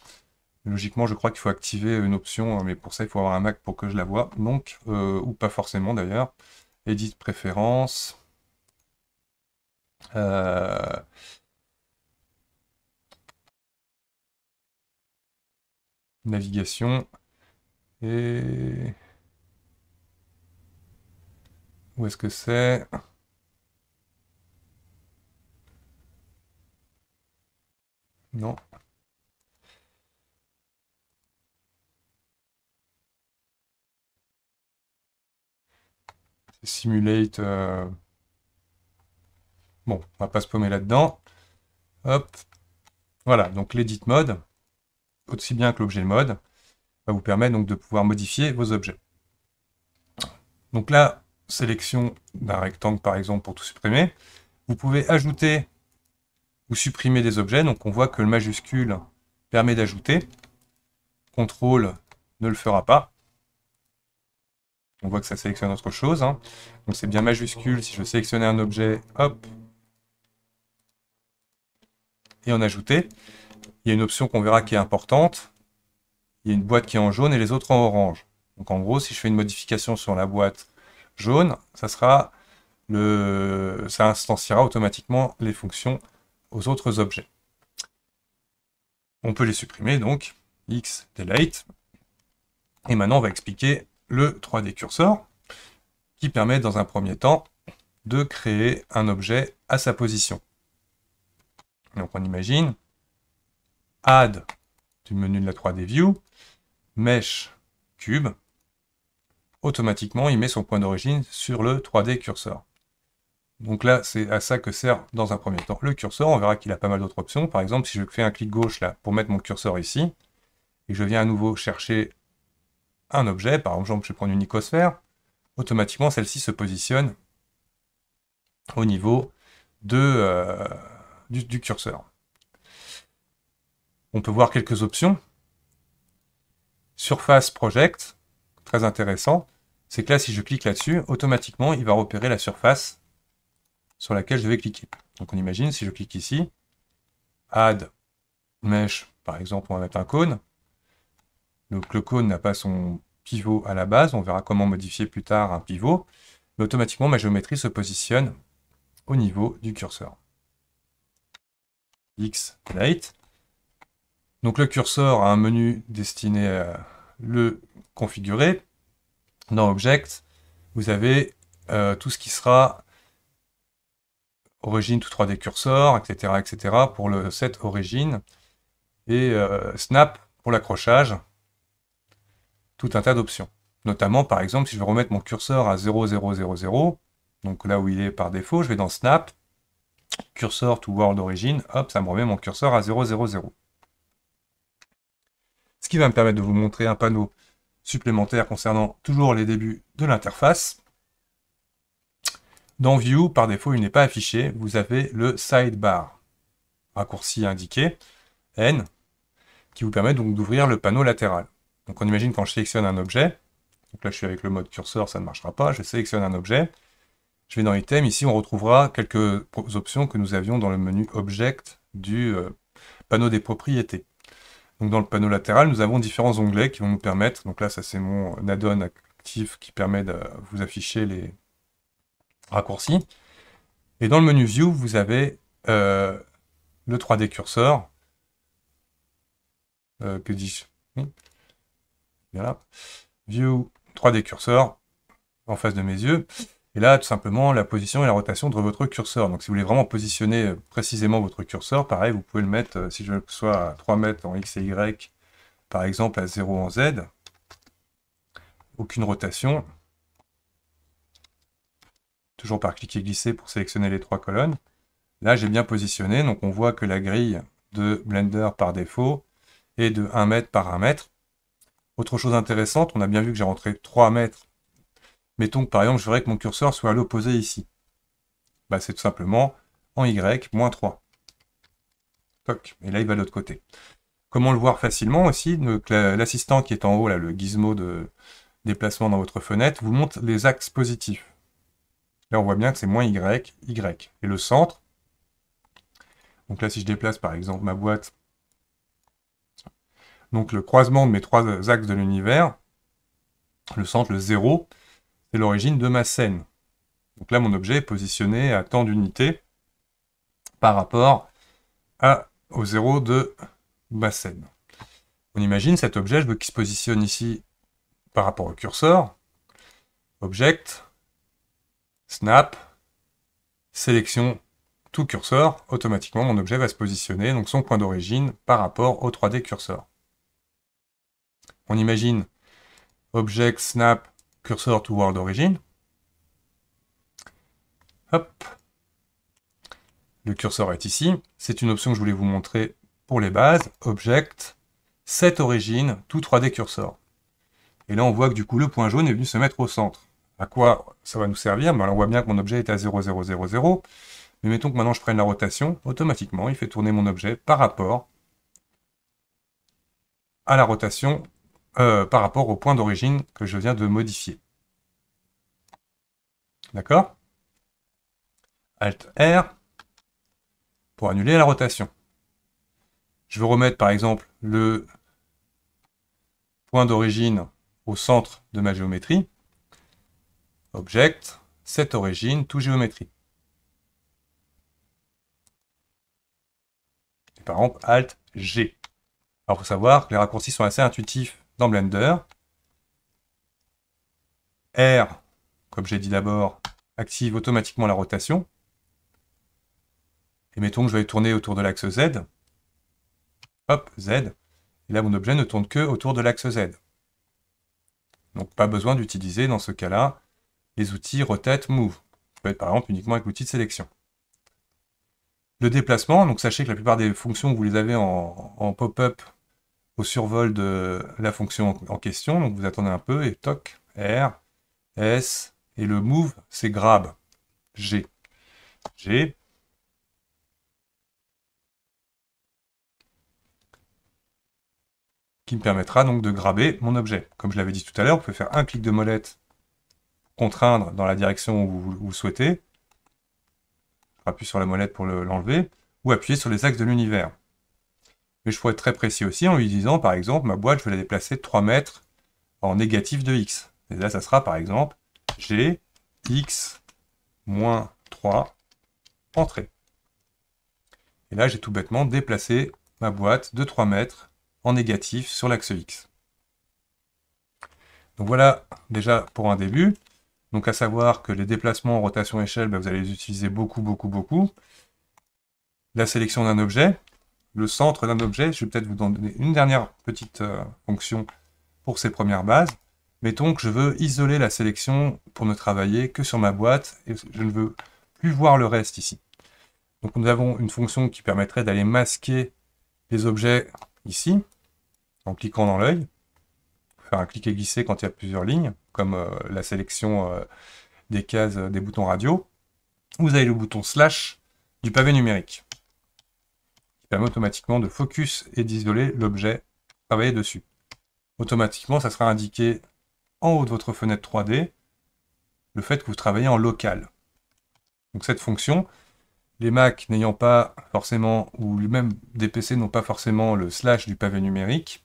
Logiquement, je crois qu'il faut activer une option, mais pour ça, il faut avoir un Mac pour que je la vois. Donc, euh, ou pas forcément d'ailleurs. Edit préférences, euh, Navigation. Et... Où est-ce que c'est Non. simulate. Euh, bon, on va pas se paumer là-dedans. Hop. Voilà, donc l'edit mode, aussi bien que l'objet mode, va vous permettre donc de pouvoir modifier vos objets. Donc là, sélection d'un rectangle par exemple pour tout supprimer. Vous pouvez ajouter ou supprimer des objets. Donc on voit que le majuscule permet d'ajouter. Contrôle ne le fera pas. On voit que ça sélectionne autre chose. Hein. Donc c'est bien majuscule. Si je sélectionner un objet, hop, et en ajouter. Il y a une option qu'on verra qui est importante. Il y a une boîte qui est en jaune et les autres en orange. Donc en gros, si je fais une modification sur la boîte jaune, ça sera le, ça instanciera automatiquement les fonctions aux autres objets. On peut les supprimer, donc X Delete. Et maintenant, on va expliquer le 3D curseur, qui permet dans un premier temps de créer un objet à sa position. Donc on imagine Add du menu de la 3D View, Mesh Cube, automatiquement il met son point d'origine sur le 3D curseur. Donc là, c'est à ça que sert dans un premier temps le curseur. On verra qu'il a pas mal d'autres options. Par exemple, si je fais un clic gauche là pour mettre mon curseur ici, et je viens à nouveau chercher un objet, par exemple, je vais prendre une icosphère, automatiquement, celle-ci se positionne au niveau de, euh, du curseur. On peut voir quelques options. Surface Project, très intéressant, c'est que là, si je clique là-dessus, automatiquement, il va repérer la surface sur laquelle je vais cliquer. Donc on imagine, si je clique ici, Add Mesh, par exemple, on va mettre un cône. Donc le cône n'a pas son pivot à la base, on verra comment modifier plus tard un pivot, mais automatiquement ma géométrie se positionne au niveau du curseur. X Light. Donc le curseur a un menu destiné à le configurer. Dans Object, vous avez euh, tout ce qui sera Origine, tout 3D cursor, etc., etc., pour le set origine et euh, Snap pour l'accrochage, tout un tas d'options. Notamment, par exemple, si je veux remettre mon curseur à 0000, donc là où il est par défaut, je vais dans Snap, curseur to world origin, hop, ça me remet mon curseur à 000. Ce qui va me permettre de vous montrer un panneau supplémentaire concernant toujours les débuts de l'interface. Dans View, par défaut, il n'est pas affiché. Vous avez le sidebar, raccourci indiqué, N, qui vous permet donc d'ouvrir le panneau latéral. Donc on imagine quand je sélectionne un objet, donc là je suis avec le mode curseur, ça ne marchera pas, je sélectionne un objet, je vais dans Item, ici on retrouvera quelques options que nous avions dans le menu Object du euh, panneau des propriétés. Donc dans le panneau latéral, nous avons différents onglets qui vont nous permettre, donc là ça c'est mon add-on actif qui permet de vous afficher les, raccourci. Et dans le menu View, vous avez euh, le 3D curseur. Euh, que dis-je View 3D curseur en face de mes yeux. Et là, tout simplement, la position et la rotation de votre curseur. Donc, si vous voulez vraiment positionner euh, précisément votre curseur, pareil, vous pouvez le mettre, si je veux que ce soit à 3 mètres en X et Y, par exemple, à 0 en Z. Aucune rotation toujours par cliquer glisser pour sélectionner les trois colonnes. Là, j'ai bien positionné, donc on voit que la grille de Blender par défaut est de 1 mètre par 1 mètre. Autre chose intéressante, on a bien vu que j'ai rentré 3 mètres. Mettons que par exemple, je voudrais que mon curseur soit à l'opposé ici. Bah, c'est tout simplement en Y, moins 3. Et là, il va de l'autre côté. Comment le voir facilement aussi L'assistant qui est en haut, là, le gizmo de déplacement dans votre fenêtre, vous montre les axes positifs. Là, on voit bien que c'est moins Y, Y. Et le centre, donc là, si je déplace par exemple ma boîte, donc le croisement de mes trois axes de l'univers, le centre, le 0, c'est l'origine de ma scène. Donc là, mon objet est positionné à tant d'unités par rapport à, au 0 de ma scène. On imagine cet objet, je veux qu'il se positionne ici par rapport au curseur, object, snap, sélection, tout curseur, automatiquement mon objet va se positionner, donc son point d'origine, par rapport au 3D curseur. On imagine object, snap, curseur to world origin. Hop. Le curseur est ici. C'est une option que je voulais vous montrer pour les bases. Object, set origin, tout 3D curseur. Et là, on voit que du coup, le point jaune est venu se mettre au centre à quoi ça va nous servir ben, On voit bien que mon objet est à 0, 0, 0, 0. Mais mettons que maintenant je prenne la rotation, automatiquement, il fait tourner mon objet par rapport à la rotation, euh, par rapport au point d'origine que je viens de modifier. D'accord Alt-R pour annuler la rotation. Je veux remettre par exemple le point d'origine au centre de ma géométrie. Object, cette origine, tout géométrie. Et par exemple, Alt G. Alors, faut savoir que les raccourcis sont assez intuitifs dans Blender. R, comme j'ai dit d'abord, active automatiquement la rotation. Et mettons que je vais tourner autour de l'axe Z. Hop, Z. Et là, mon objet ne tourne que autour de l'axe Z. Donc, pas besoin d'utiliser, dans ce cas-là, les outils Rotate, Move. peut être par exemple uniquement avec l'outil de sélection. Le déplacement, donc sachez que la plupart des fonctions, vous les avez en, pop-up au survol de la fonction en, question. Donc vous attendez un peu et toc, R, S, et le move, c'est grab, G. G. Qui me permettra donc de graber mon objet. Comme je l'avais dit tout à l'heure, on peut faire un clic de molette contraindre dans la direction où vous, souhaitez. Appuyez sur la molette pour l'enlever, ou appuyer sur les axes de l'univers. Mais je pourrais être très précis aussi en lui disant, par exemple, ma boîte, je vais la déplacer de 3 mètres en négatif de x. Et là, ça sera, par exemple, g x moins 3 entrée. Et là, j'ai tout bêtement déplacé ma boîte de 3 mètres en négatif sur l'axe x. Donc voilà déjà pour un début. Donc à savoir que les déplacements en rotation échelle, bah, vous allez les utiliser beaucoup, beaucoup, beaucoup. La sélection d'un objet, le centre d'un objet, je vais peut-être vous donner une dernière petite euh, fonction pour ces premières bases. Mettons que je veux isoler la sélection pour ne travailler que sur ma boîte et je ne veux plus voir le reste ici. Donc nous avons une fonction qui permettrait d'aller masquer les objets ici en cliquant dans l'œil. Faire un clic et glisser quand il y a plusieurs lignes comme euh, la sélection euh, des cases euh, des boutons radio, vous avez le bouton slash du pavé numérique qui permet automatiquement de focus et d'isoler l'objet travaillé dessus. Automatiquement, ça sera indiqué en haut de votre fenêtre 3D le fait que vous travaillez en local. Donc cette fonction, les Mac n'ayant pas forcément, ou même des PC n'ont pas forcément le slash du pavé numérique,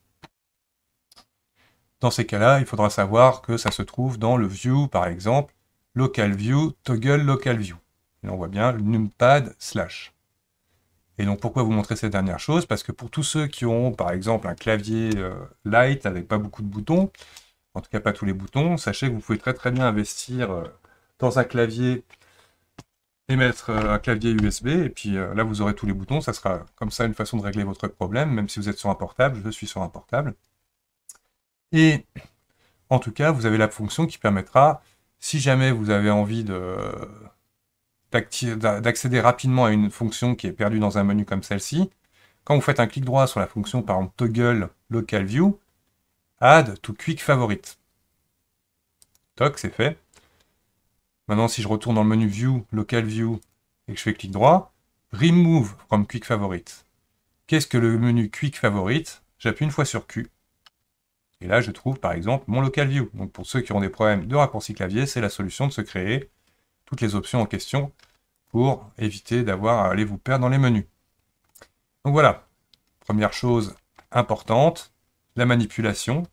dans ces cas-là, il faudra savoir que ça se trouve dans le view, par exemple, local view, toggle local view. Et on voit bien le numpad slash. Et donc pourquoi vous montrer cette dernière chose Parce que pour tous ceux qui ont par exemple un clavier euh, light avec pas beaucoup de boutons, en tout cas pas tous les boutons, sachez que vous pouvez très très bien investir euh, dans un clavier et mettre euh, un clavier USB, et puis là vous aurez tous les boutons, ça sera comme ça une façon de régler votre problème, même si vous êtes sur un portable, je suis sur un portable. Et en tout cas, vous avez la fonction qui permettra, si jamais vous avez envie d'accéder rapidement à une fonction qui est perdue dans un menu comme celle-ci, quand vous faites un clic droit sur la fonction, par exemple, toggle local view, add to quick favorite. Toc, c'est fait. Maintenant, si je retourne dans le menu View, Local View, et que je fais clic droit, Remove from Quick Favorite. Qu'est-ce que le menu Quick Favorite J'appuie une fois sur Q. Et là, je trouve par exemple mon local view. Donc pour ceux qui ont des problèmes de raccourci clavier, c'est la solution de se créer toutes les options en question pour éviter d'avoir à aller vous perdre dans les menus. Donc voilà, première chose importante, la manipulation.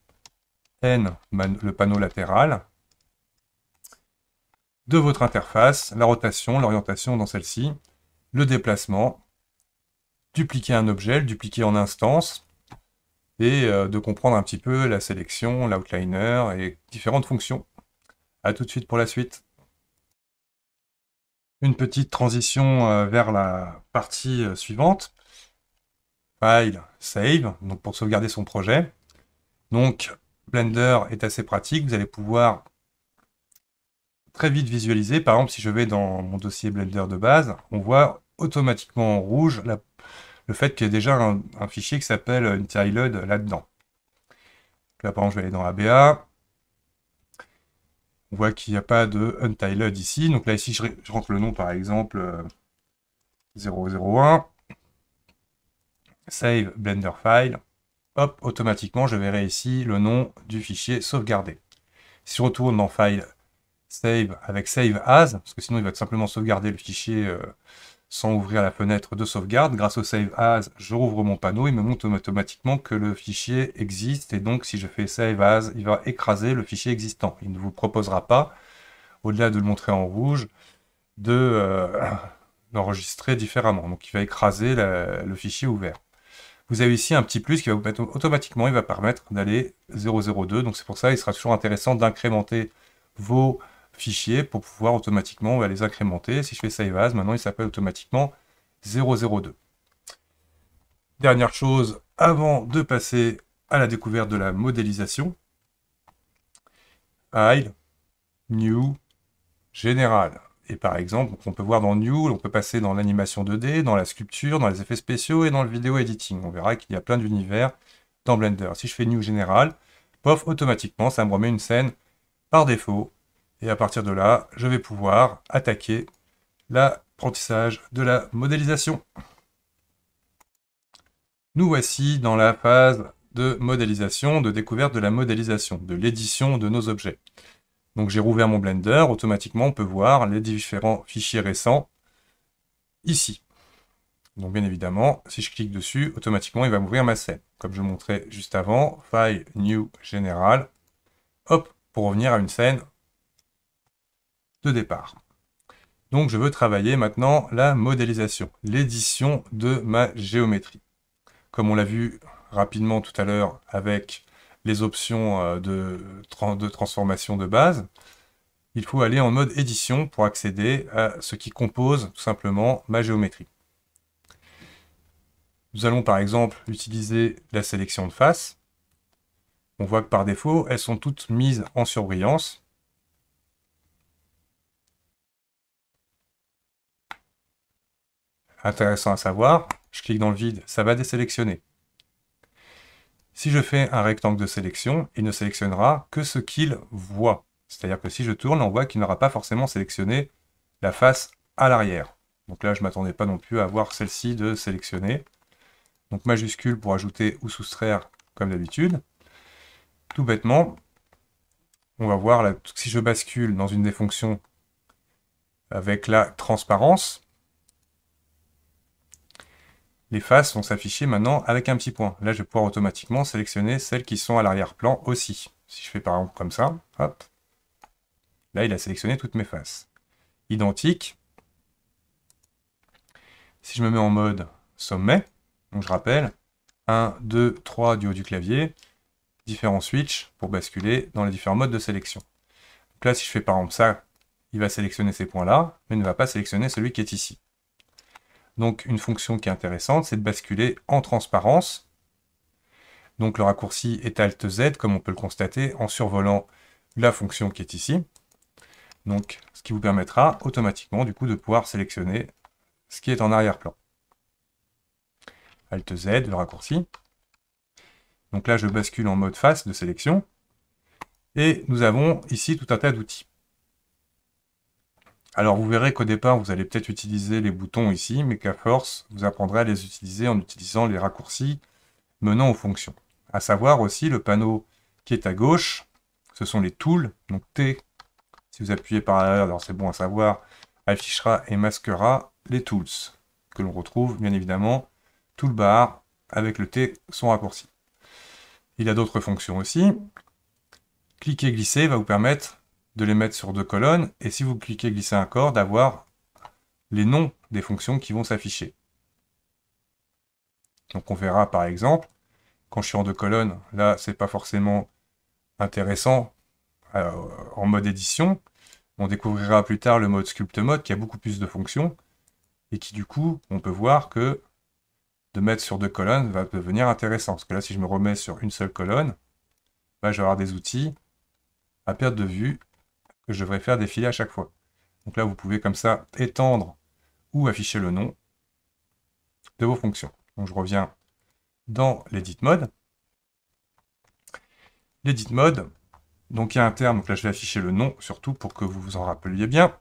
N, le panneau latéral, de votre interface, la rotation, l'orientation dans celle-ci, le déplacement, dupliquer un objet, le dupliquer en instance, et euh, de comprendre un petit peu la sélection, l'outliner et différentes fonctions. A tout de suite pour la suite. Une petite transition euh, vers la partie euh, suivante. File, Save, donc pour sauvegarder son projet. Donc Blender est assez pratique, vous allez pouvoir très vite visualiser. Par exemple, si je vais dans mon dossier Blender de base, on voit automatiquement en rouge la, le fait qu'il y ait déjà un, fichier qui s'appelle euh, une là-dedans. Là, par exemple, je vais aller dans ABA. On voit qu'il n'y a pas de untiled ici. Donc là, ici, je, rentre le nom, par exemple, 001. Euh, Save Blender File. Hop, automatiquement, je verrai ici le nom du fichier sauvegardé. Si je retourne dans File, Save, avec Save As, parce que sinon, il va tout simplement sauvegarder le fichier euh, sans ouvrir la fenêtre de sauvegarde. Grâce au Save As, je rouvre mon panneau, il me montre automatiquement que le fichier existe, et donc si je fais Save As, il va écraser le fichier existant. Il ne vous proposera pas, au-delà de le montrer en rouge, de euh, différemment. Donc il va écraser le fichier ouvert. Vous avez ici un petit plus qui va vous automatiquement, il va permettre d'aller 002, donc c'est pour ça il sera toujours intéressant d'incrémenter vos fichiers pour pouvoir automatiquement les incrémenter. Si je fais Save As, maintenant il s'appelle automatiquement 002. Dernière chose, avant de passer à la découverte de la modélisation, I New, Général. Et par exemple, on peut voir dans New, on peut passer dans l'animation 2D, dans la sculpture, dans les effets spéciaux et dans le vidéo editing. On verra qu'il y a plein d'univers dans Blender. Si je fais New Général, pof, automatiquement, ça me remet une scène par défaut et à partir de là, je vais pouvoir attaquer l'apprentissage de la modélisation. Nous voici dans la phase de modélisation, de découverte de la modélisation, de l'édition de nos objets. Donc j'ai rouvert mon Blender, automatiquement on peut voir les différents fichiers récents ici. Donc bien évidemment, si je clique dessus, automatiquement il va m'ouvrir ma scène. Comme je montrais juste avant, File, New, Général. Hop, pour revenir à une scène de départ. Donc je veux travailler maintenant la modélisation, l'édition de ma géométrie. Comme on l'a vu rapidement tout à l'heure avec les options euh, de, de, transformation de base, il faut aller en mode édition pour accéder à ce qui compose tout simplement ma géométrie. Nous allons par exemple utiliser la sélection de face. On voit que par défaut, elles sont toutes mises en surbrillance. Intéressant à savoir, je clique dans le vide, ça va désélectionner. Si je fais un rectangle de sélection, il ne sélectionnera que ce qu'il voit. C'est-à-dire que si je tourne, on voit qu'il n'aura pas forcément sélectionné la face à l'arrière. Donc là, je ne m'attendais pas non plus à voir celle-ci de sélectionner. Donc majuscule pour ajouter ou soustraire comme d'habitude. Tout bêtement, on va voir, si je bascule dans une des fonctions avec la transparence, les faces vont s'afficher maintenant avec un petit point. Là, je vais pouvoir automatiquement sélectionner celles qui sont à l'arrière-plan aussi. Si je fais par exemple comme ça, là, il a sélectionné toutes mes faces. Identique. Si je me mets en mode sommet, je rappelle, 1, 2, 3 du haut du clavier, différents switches pour basculer dans les différents modes de sélection. Donc là, si je fais par exemple ça, il va sélectionner ces points-là, mais ne va pas sélectionner celui qui est ici. Donc une fonction qui est intéressante, c'est de basculer en transparence. Donc le raccourci est Alt Z, comme on peut le constater, en survolant la fonction qui est ici. Donc ce qui vous permettra automatiquement du coup de pouvoir sélectionner ce qui est en arrière-plan. Alt Z, le raccourci. Donc là, je bascule en mode face de sélection. Et nous avons ici tout un tas d'outils. Alors vous verrez qu'au départ, vous allez peut-être utiliser les boutons ici, mais qu'à force, vous apprendrez à les utiliser en utilisant les raccourcis menant aux fonctions. À savoir aussi le panneau qui est à gauche, ce sont les tools, donc T, si vous appuyez par ailleurs, alors c'est bon à savoir, affichera et masquera les tools, que l'on retrouve bien évidemment toolbar avec le T son raccourci. Il a d'autres fonctions aussi. Cliquer glisser va vous permettre de les mettre sur deux colonnes, et si vous cliquez glisser un corps, d'avoir les noms des fonctions qui vont s'afficher. Donc on verra par exemple, quand je suis en deux colonnes, là c'est pas forcément intéressant euh, en mode édition. On découvrira plus tard le mode sculpt mode qui a beaucoup plus de fonctions et qui du coup on peut voir que de mettre sur deux colonnes va devenir intéressant. Parce que là si je me remets sur une seule colonne, bah, je vais avoir des outils à perte de vue que je devrais faire défiler à chaque fois. Donc là, vous pouvez comme ça étendre ou afficher le nom de vos fonctions. Donc je reviens dans l'edit mode. L'edit mode, donc il y a un terme, donc là je vais afficher le nom surtout pour que vous vous en rappeliez bien.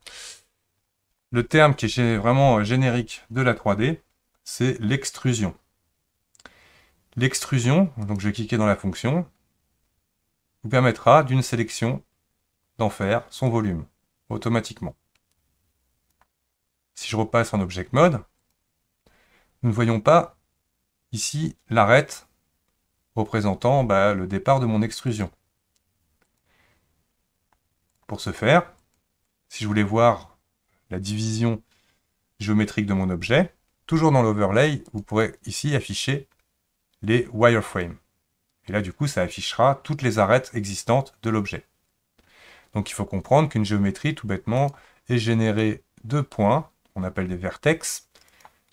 Le terme qui est vraiment euh, générique de la 3D, c'est l'extrusion. L'extrusion, donc je vais cliquer dans la fonction, vous permettra d'une sélection d'en faire son volume, automatiquement. Si je repasse en Object Mode, nous ne voyons pas ici l'arête représentant bah, le départ de mon extrusion. Pour ce faire, si je voulais voir la division géométrique de mon objet, toujours dans l'overlay, vous pourrez ici afficher les wireframes. Et là, du coup, ça affichera toutes les arêtes existantes de l'objet. Donc il faut comprendre qu'une géométrie, tout bêtement, est générée de points, qu'on appelle des vertex,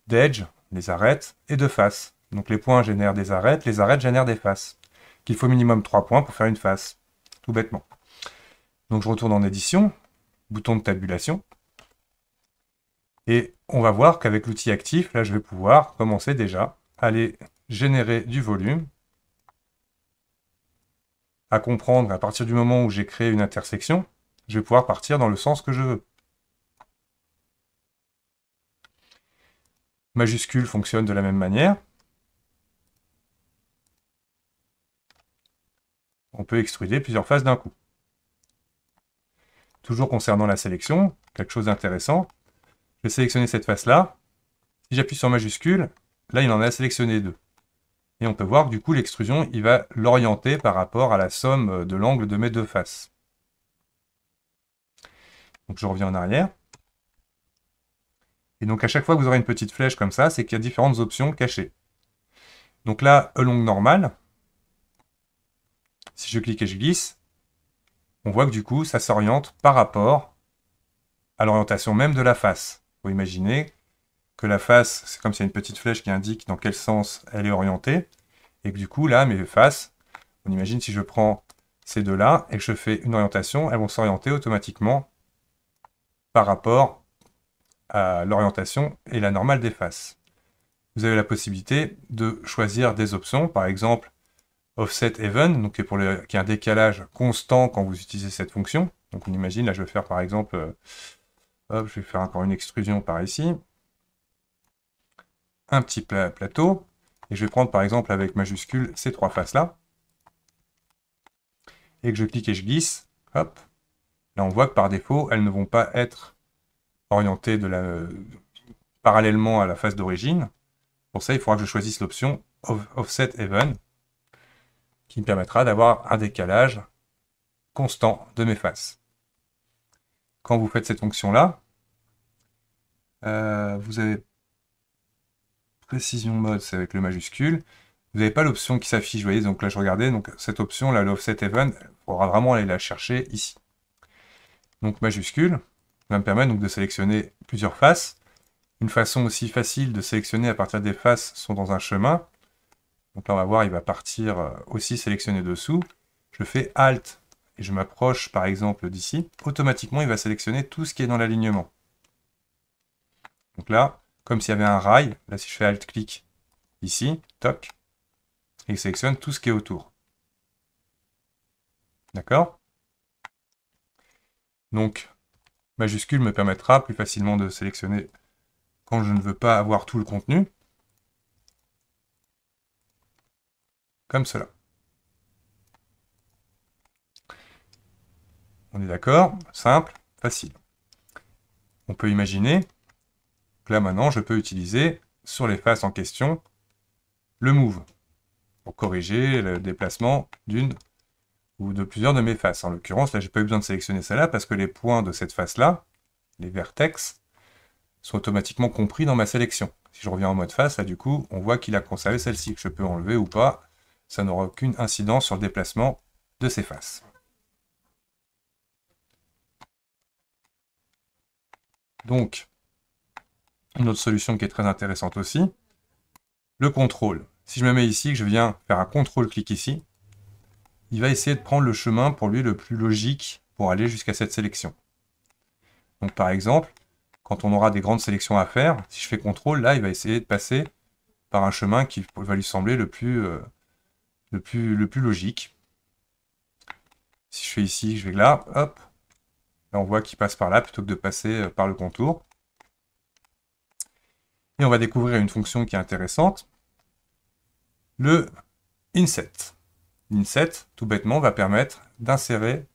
d'edge, les arêtes, et de faces. Donc les points génèrent des arêtes, les arêtes génèrent des faces. Qu'il faut minimum trois points pour faire une face, tout bêtement. Donc je retourne en édition, bouton de tabulation, et on va voir qu'avec l'outil actif, là je vais pouvoir commencer déjà à aller générer du volume à comprendre à partir du moment où j'ai créé une intersection, je vais pouvoir partir dans le sens que je veux. Majuscule fonctionne de la même manière. On peut extruder plusieurs faces d'un coup. Toujours concernant la sélection, quelque chose d'intéressant. Je vais sélectionner cette face-là. Si j'appuie sur majuscule, là il en a sélectionné deux. Et on peut voir que du coup l'extrusion, il va l'orienter par rapport à la somme euh, de l'angle de mes deux faces. Donc je reviens en arrière. Et donc à chaque fois que vous aurez une petite flèche comme ça, c'est qu'il y a différentes options cachées. Donc là, along normal, si je clique et je glisse, on voit que du coup ça s'oriente par rapport à l'orientation même de la face. Vous imaginez que la face, c'est comme s'il y a une petite flèche qui indique dans quel sens elle est orientée. Et que du coup, là, mes faces, on imagine si je prends ces deux-là et que je fais une orientation, elles vont s'orienter automatiquement par rapport à l'orientation et la normale des faces. Vous avez la possibilité de choisir des options, par exemple offset even, donc qui, pour qui est un décalage constant quand vous utilisez cette fonction. Donc on imagine, là je vais faire par exemple, euh, hop, je vais faire encore une extrusion par ici, un petit plateau. Et je vais prendre par exemple avec majuscule ces trois faces-là. Et que je clique et je glisse. Hop. Là, on voit que par défaut, elles ne vont pas être orientées de la, parallèlement à la face d'origine. Pour ça, il faudra que je choisisse l'option Offset Even, qui me permettra d'avoir un décalage constant de mes faces. Quand vous faites cette fonction-là, euh, vous avez précision mode, c'est avec le majuscule. Vous n'avez pas l'option qui s'affiche, vous voyez, donc là je regardais, donc cette option là, l'offset event, il faudra vraiment aller la chercher ici. Donc majuscule, va me permettre donc de sélectionner plusieurs faces. Une façon aussi facile de sélectionner à partir des faces sont dans un chemin. Donc là on va voir, il va partir euh, aussi sélectionner dessous. Je fais Alt et je m'approche par exemple d'ici. Automatiquement il va sélectionner tout ce qui est dans l'alignement. Donc là, comme s'il y avait un rail. Là, si je fais alt click ici, toc, et sélectionne tout ce qui est autour. D'accord Donc, majuscule me permettra plus facilement de sélectionner quand je ne veux pas avoir tout le contenu. Comme cela. On est d'accord Simple, facile. On peut imaginer donc là maintenant, je peux utiliser sur les faces en question le move pour corriger le déplacement d'une ou de plusieurs de mes faces. En l'occurrence, là, n'ai pas eu besoin de sélectionner celle-là parce que les points de cette face-là, les vertex, sont automatiquement compris dans ma sélection. Si je reviens en mode face, là, du coup, on voit qu'il a conservé celle-ci, que je peux enlever ou pas. Ça n'aura aucune incidence sur le déplacement de ces faces. Donc, une autre solution qui est très intéressante aussi, le contrôle. Si je me mets ici, que je viens faire un contrôle-clic ici, il va essayer de prendre le chemin pour lui le plus logique pour aller jusqu'à cette sélection. Donc par exemple, quand on aura des grandes sélections à faire, si je fais contrôle, là, il va essayer de passer par un chemin qui va lui sembler le plus, euh, le plus, le plus logique. Si je fais ici, je vais là, hop, là on voit qu'il passe par là plutôt que de passer euh, par le contour. Et on va découvrir une fonction qui est intéressante, le inset. L'inset, tout bêtement, va permettre d'insérer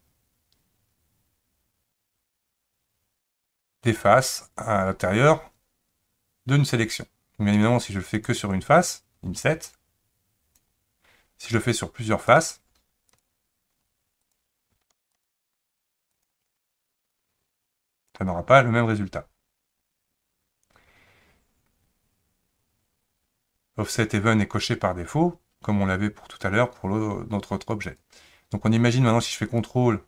des faces à l'intérieur d'une sélection. Donc, bien évidemment, si je le fais que sur une face, inset, si je le fais sur plusieurs faces, ça n'aura pas le même résultat. Offset Even est coché par défaut, comme on l'avait pour tout à l'heure pour notre autre objet. Donc on imagine maintenant si je fais contrôle,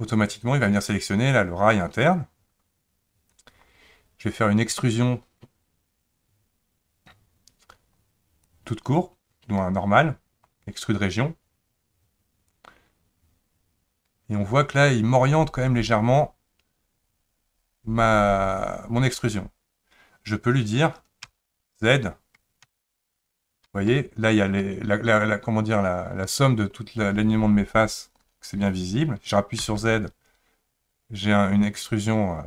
automatiquement il va venir sélectionner là, le rail interne. Je vais faire une extrusion toute courte, dont un normal, extrude région. Et on voit que là, il m'oriente quand même légèrement ma... mon extrusion. Je peux lui dire Z vous voyez, là, il y a les, la, la, comment dire, la, somme de tout l'alignement de mes faces, c'est bien visible. Si je rappuie sur Z, j'ai une extrusion euh,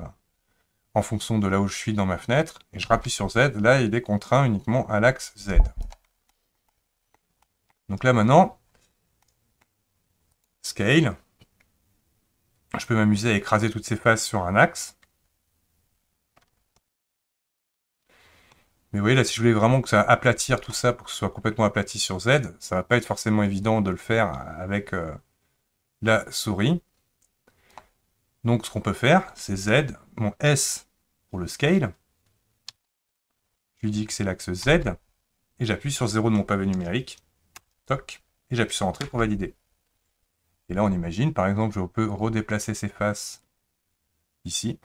en fonction de là où je suis dans ma fenêtre, et je rappuie sur Z, là, il est contraint uniquement à l'axe Z. Donc là, maintenant, scale, je peux m'amuser à écraser toutes ces faces sur un axe. Mais là, si je voulais vraiment que ça aplatir tout ça pour que ce soit complètement aplati sur Z, ça va pas être forcément évident de le faire avec euh, la souris. Donc, ce qu'on peut faire, c'est Z, mon S pour le scale. Je lui dis que c'est l'axe Z, et j'appuie sur 0 de mon pavé numérique. Toc, et j'appuie sur Entrée pour valider. Et là, on imagine, par exemple, je peux redéplacer ces faces ici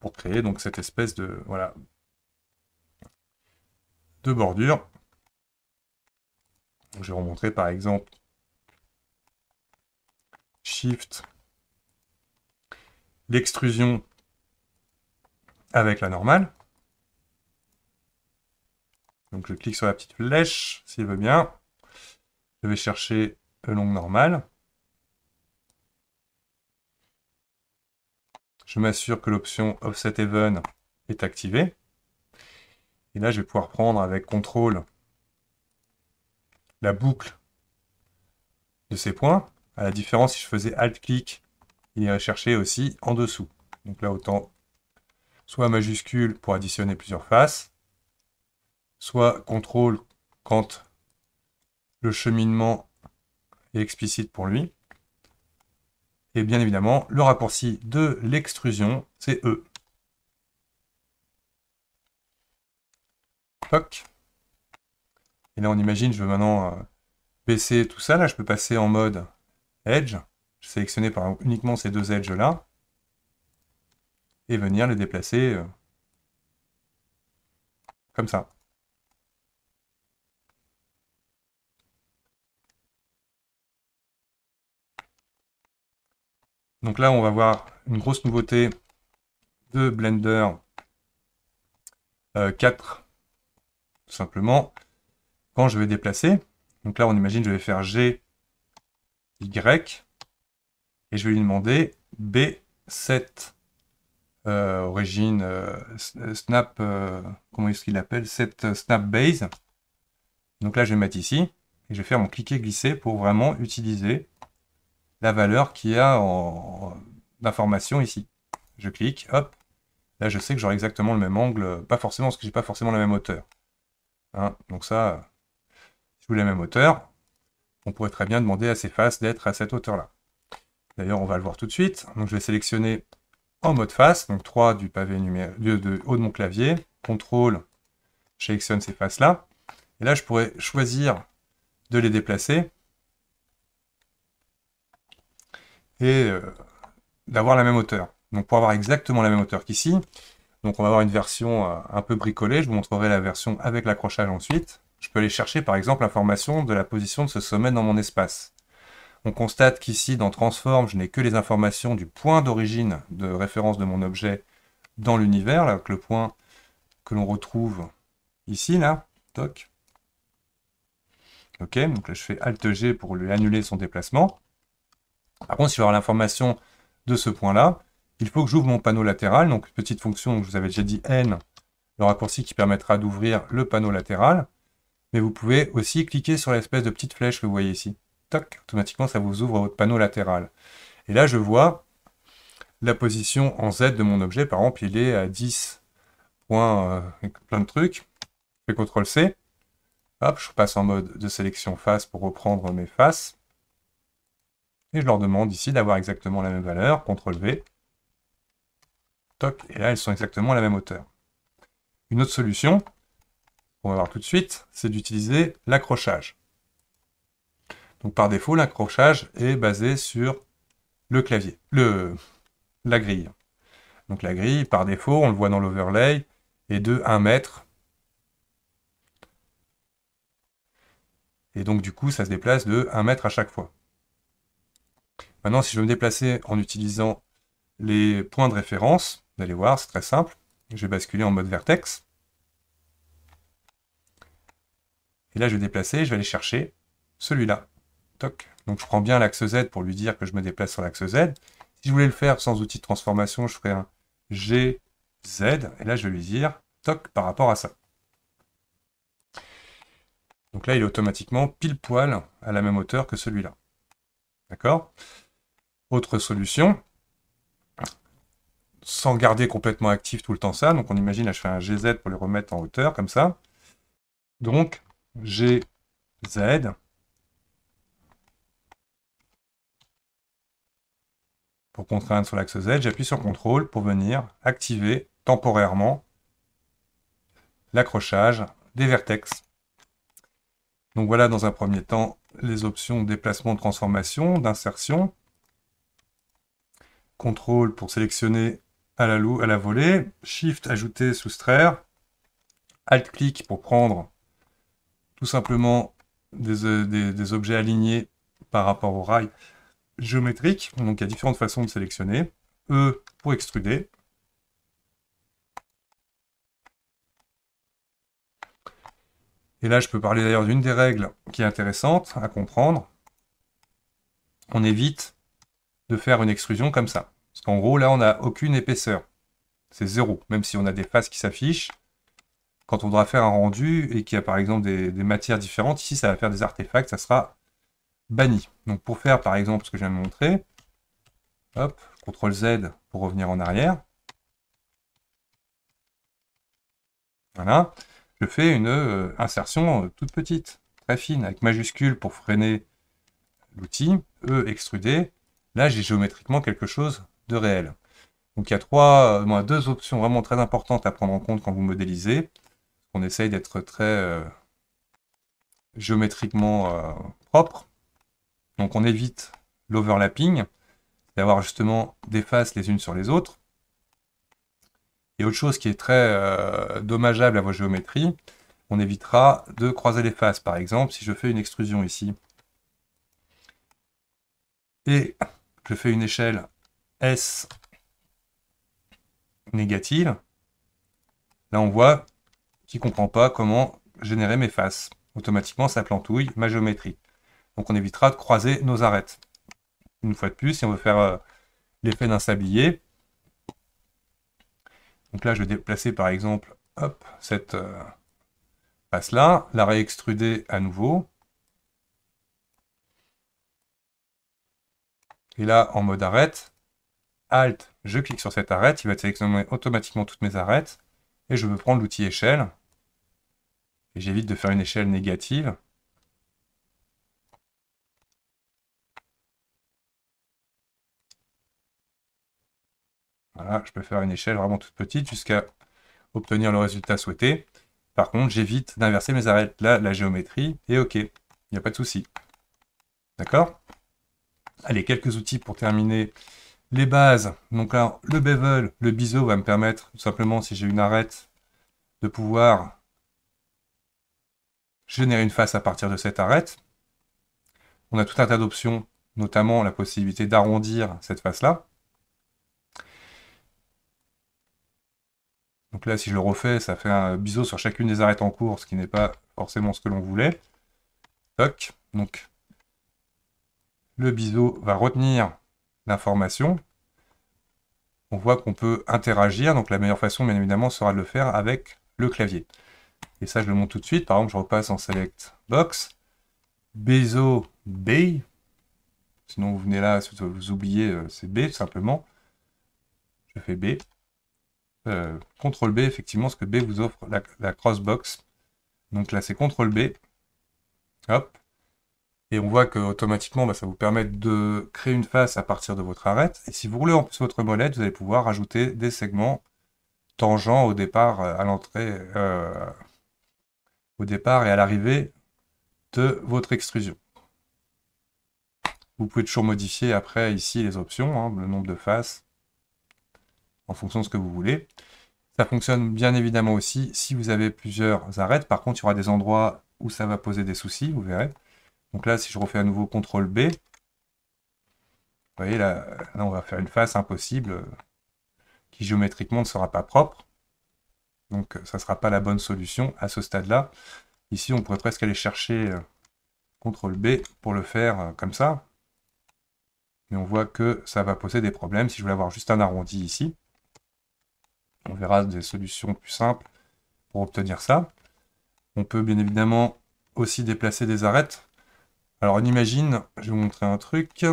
pour créer donc cette espèce de, voilà, de bordure. Je vais remontrer par exemple Shift, l'extrusion avec la normale. Donc je clique sur la petite flèche, s'il veut bien. Je vais chercher le long normal. Je m'assure que l'option Offset Even est activée. Et là, je vais pouvoir prendre avec contrôle la boucle de ces points. À la différence, si je faisais Alt-clic, il irait chercher aussi en dessous. Donc là, autant soit majuscule pour additionner plusieurs faces, soit contrôle quand le cheminement est explicite pour lui. Et bien évidemment, le raccourci de l'extrusion, c'est E. Et là, on imagine, je veux maintenant euh, baisser tout ça. Là, je peux passer en mode Edge. Je sélectionner par uniquement ces deux edges-là. Et venir les déplacer euh, comme ça. Donc là, on va voir une grosse nouveauté de Blender 4, euh, tout simplement. Quand je vais déplacer, donc là, on imagine, je vais faire G, Y, et je vais lui demander B7, euh, origine euh, Snap, comment est-ce qu'il appelle, cette Snap Base. Donc là, je vais mettre ici, et je vais faire mon cliquer-glisser pour vraiment utiliser la valeur qu'il y a en, ici. Je clique, hop, là je sais que j'aurai exactement le même angle, pas forcément parce que j'ai pas forcément la même hauteur. Hein, donc ça, euh, si vous voulez la même hauteur, on pourrait très bien demander à ces faces d'être à cette hauteur-là. D'ailleurs, on va le voir tout de suite. Donc je vais sélectionner en mode face, donc 3 du pavé numérique, de, haut de mon clavier, contrôle, je sélectionne ces faces-là, et là je pourrais choisir de les déplacer et euh, d'avoir la même hauteur. Donc pour avoir exactement la même hauteur qu'ici, donc on va avoir une version euh, un peu bricolée, je vous montrerai la version avec l'accrochage ensuite. Je peux aller chercher par exemple l'information de la position de ce sommet dans mon espace. On constate qu'ici dans Transform, je n'ai que les informations du point d'origine de référence de mon objet dans l'univers, avec le point que l'on retrouve ici, là, toc. Ok, donc là je fais Alt-G pour lui annuler son déplacement. Par contre, si je veux avoir l'information de ce point-là, il faut que j'ouvre mon panneau latéral. Donc, petite fonction, je vous avais déjà dit n, le raccourci qui permettra d'ouvrir le panneau latéral. Mais vous pouvez aussi cliquer sur l'espèce de petite flèche que vous voyez ici. Toc, automatiquement, ça vous ouvre votre panneau latéral. Et là, je vois la position en Z de mon objet. Par exemple, il est à 10 points, euh, plein de trucs. Je fais CTRL-C. Hop, je passe en mode de sélection face pour reprendre mes faces. Et je leur demande ici d'avoir exactement la même valeur, CTRL V. et là, elles sont exactement à la même hauteur. Une autre solution, on va voir tout de suite, c'est d'utiliser l'accrochage. Donc par défaut, l'accrochage est basé sur le clavier, le, la grille. Donc la grille, par défaut, on le voit dans l'overlay, est de 1 mètre. Et donc du coup, ça se déplace de 1 mètre à chaque fois. Maintenant, si je veux me déplacer en utilisant les points de référence, vous allez voir, c'est très simple. Je vais basculer en mode vertex. Et là, je vais déplacer, je vais aller chercher celui-là. Toc. Donc, je prends bien l'axe Z pour lui dire que je me déplace sur l'axe Z. Si je voulais le faire sans outil de transformation, je ferais un GZ. Et là, je vais lui dire toc par rapport à ça. Donc là, il est automatiquement pile poil à la même hauteur que celui-là. D'accord autre solution, sans garder complètement actif tout le temps ça, donc on imagine, là je fais un GZ pour les remettre en hauteur, comme ça. Donc, GZ, pour contraindre sur l'axe Z, j'appuie sur CTRL pour venir activer temporairement l'accrochage des vertex. Donc voilà dans un premier temps les options déplacement, de transformation, d'insertion contrôle pour sélectionner à la, à la volée, Shift, ajouter, soustraire, Alt-clic pour prendre tout simplement euh, des, des, objets alignés par rapport au rail géométrique. Donc il y a différentes façons de sélectionner. E pour extruder. Et là, je peux parler d'ailleurs d'une des règles qui est intéressante à comprendre. On évite de faire une extrusion comme ça. Parce qu'en gros, là, on n'a aucune épaisseur. C'est zéro, même si on a des faces qui s'affichent. Quand on voudra faire un rendu et qu'il y a par exemple des, matières différentes, ici, ça va faire des artefacts, ça sera banni. Donc pour faire, par exemple, ce que je viens de montrer, hop, CTRL Z pour revenir en arrière. Voilà, je fais une euh, insertion euh, toute petite, très fine, avec majuscule pour freiner l'outil, E extruder, Là, j'ai géométriquement quelque chose de réel. Donc il y a trois, euh, deux options vraiment très importantes à prendre en compte quand vous modélisez. On essaye d'être très euh, géométriquement euh, propre. Donc on évite l'overlapping, d'avoir justement des faces les unes sur les autres. Et autre chose qui est très dommageable à vos géométries, on évitera de croiser les faces. Par exemple, si je fais une extrusion ici, et je fais une échelle S négative. Là, on voit qui ne comprend pas comment générer mes faces. Automatiquement, ça plantouille ma géométrie. Donc, on évitera de croiser nos arêtes. Une fois de plus, si on veut faire euh, l'effet d'un sablier, donc là, je vais déplacer par exemple cette euh, face là la réextruder à nouveau. Et là, en mode arête, Alt, je clique sur cette arête, il va sélectionner automatiquement toutes mes arêtes. Et je veux prendre l'outil échelle. Et j'évite de faire une échelle négative. Voilà, je peux faire une échelle vraiment toute petite jusqu'à obtenir le résultat souhaité. Par contre, j'évite d'inverser mes arêtes là, la géométrie, est OK, il n'y a pas de souci. D'accord Allez, quelques outils pour terminer. Les bases, donc là, le bevel, le biseau va me permettre, tout simplement, si j'ai une arête, de pouvoir générer une face à partir de cette arête. On a tout un tas d'options, notamment la possibilité d'arrondir cette face-là. Donc là, si je le refais, ça fait un biseau sur chacune des arêtes en cours, ce qui n'est pas forcément ce que l'on voulait. Toc. Donc, le biseau va retenir l'information. On voit qu'on peut interagir, donc la meilleure façon bien évidemment sera de le faire avec le clavier. Et ça je le monte tout de suite, par exemple je repasse en Select Box, biseau B, sinon vous venez là, vous oubliez euh, c'est B tout simplement. Je fais B, euh, CTRL B, effectivement, ce que B vous offre, la, la crossbox. Donc là, c'est CTRL B. Hop. Et on voit que automatiquement, bah, ça vous permet de créer une face à partir de votre arête. Et si vous roulez en plus votre molette, vous allez pouvoir ajouter des segments tangents au départ, euh, à l'entrée, euh, au départ et à l'arrivée de votre extrusion. Vous pouvez toujours modifier après ici les options, hein, le nombre de faces, en fonction de ce que vous voulez. Ça fonctionne bien évidemment aussi si vous avez plusieurs arêtes. Par contre, il y aura des endroits où ça va poser des soucis, vous verrez. Donc là, si je refais à nouveau CTRL B, vous voyez là, on va faire une face impossible euh, qui géométriquement ne sera pas propre. Donc euh, ça ne sera pas la bonne solution à ce stade-là. Ici, on pourrait presque aller chercher euh, CTRL B pour le faire comme ça. Mais on voit que ça va poser des problèmes si je voulais avoir juste un arrondi ici. On verra des solutions plus simples pour obtenir ça. On peut bien évidemment aussi déplacer des arêtes. Alors on imagine, je vais vous montrer un truc.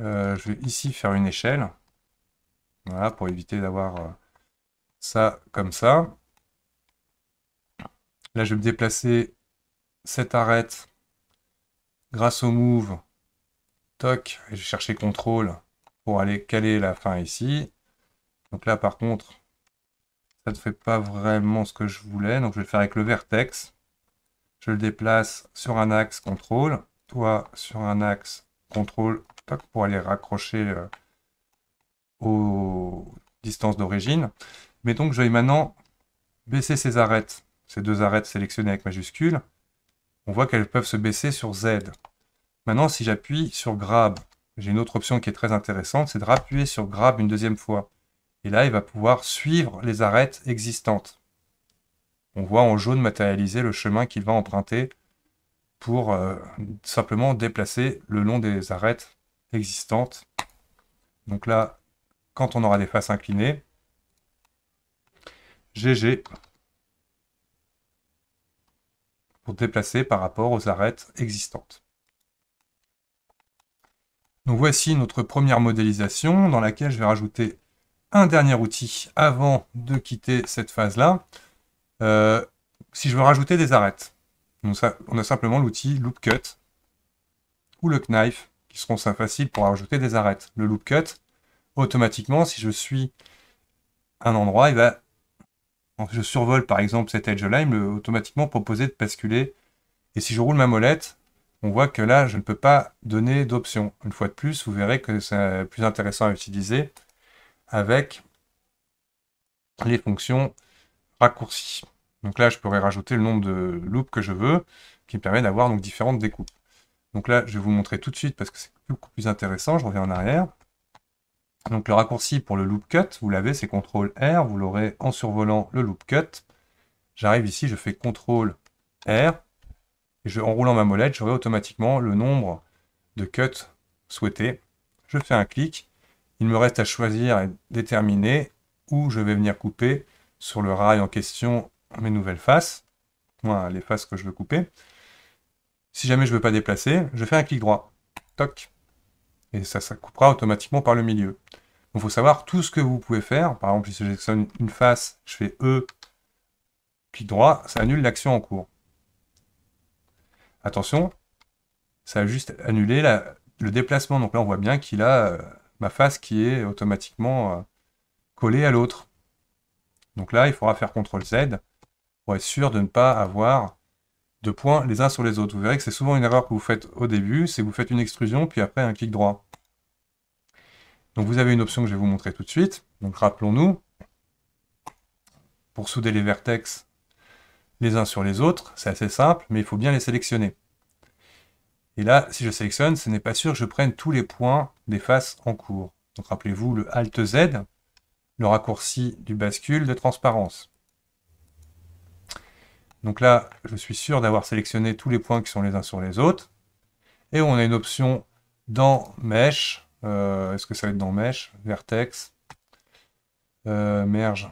Euh, je vais ici faire une échelle. Voilà, pour éviter d'avoir euh, ça comme ça. Là, je vais me déplacer cette arête grâce au move. Toc, et je vais chercher contrôle pour aller caler la fin ici. Donc là, par contre, ça ne fait pas vraiment ce que je voulais. Donc je vais le faire avec le vertex le déplace sur un axe contrôle, toi sur un axe contrôle pour aller raccrocher euh, aux distances d'origine. Mais donc je vais maintenant baisser ces arêtes, ces deux arêtes sélectionnées avec majuscule. On voit qu'elles peuvent se baisser sur Z. Maintenant, si j'appuie sur Grab, j'ai une autre option qui est très intéressante, c'est de rappuyer sur Grab une deuxième fois. Et là, il va pouvoir suivre les arêtes existantes on voit en jaune matérialiser le chemin qu'il va emprunter pour euh, simplement déplacer le long des arêtes existantes. Donc là, quand on aura des faces inclinées, GG pour déplacer par rapport aux arêtes existantes. Donc voici notre première modélisation dans laquelle je vais rajouter un dernier outil avant de quitter cette phase-là. Euh, si je veux rajouter des arêtes, on a, simplement l'outil loop cut ou le knife qui seront ça faciles pour rajouter des arêtes. Le loop cut, automatiquement, si je suis un endroit, il eh va, ben, je survole par exemple cet edge-là, il me automatiquement proposer de basculer. Et si je roule ma molette, on voit que là, je ne peux pas donner d'option. Une fois de plus, vous verrez que c'est plus intéressant à utiliser avec les fonctions raccourci. Donc là, je pourrais rajouter le nombre de loops que je veux, qui me permet d'avoir donc différentes découpes. Donc là, je vais vous montrer tout de suite parce que c'est beaucoup plus intéressant. Je reviens en arrière. Donc le raccourci pour le loop cut, vous l'avez, c'est CTRL R. Vous l'aurez en survolant le loop cut. J'arrive ici, je fais CTRL R. Et je, en roulant ma molette, j'aurai automatiquement le nombre de cuts souhaités. Je fais un clic. Il me reste à choisir et déterminer où je vais venir couper sur le rail en question mes nouvelles faces, les faces que je veux couper. Si jamais je ne veux pas déplacer, je fais un clic droit. Toc. Et ça, ça coupera automatiquement par le milieu. il faut savoir tout ce que vous pouvez faire. Par exemple, si je sélectionne une face, je fais E, clic droit, ça annule l'action en cours. Attention, ça a juste annulé le déplacement. Donc là, on voit bien qu'il a euh, ma face qui est automatiquement euh, collée à l'autre. Donc là, il faudra faire CTRL Z pour être sûr de ne pas avoir de points les uns sur les autres. Vous verrez que c'est souvent une erreur que vous faites au début, c'est que vous faites une extrusion, puis après un clic droit. Donc vous avez une option que je vais vous montrer tout de suite. Donc rappelons-nous, pour souder les vertex les uns sur les autres, c'est assez simple, mais il faut bien les sélectionner. Et là, si je sélectionne, ce n'est pas sûr que je prenne tous les points des faces en cours. Donc rappelez-vous le Alt Z le raccourci du bascule de transparence. Donc là, je suis sûr d'avoir sélectionné tous les points qui sont les uns sur les autres. Et on a une option dans Mesh. Euh, est-ce que ça va être dans Mesh Vertex euh, Merge.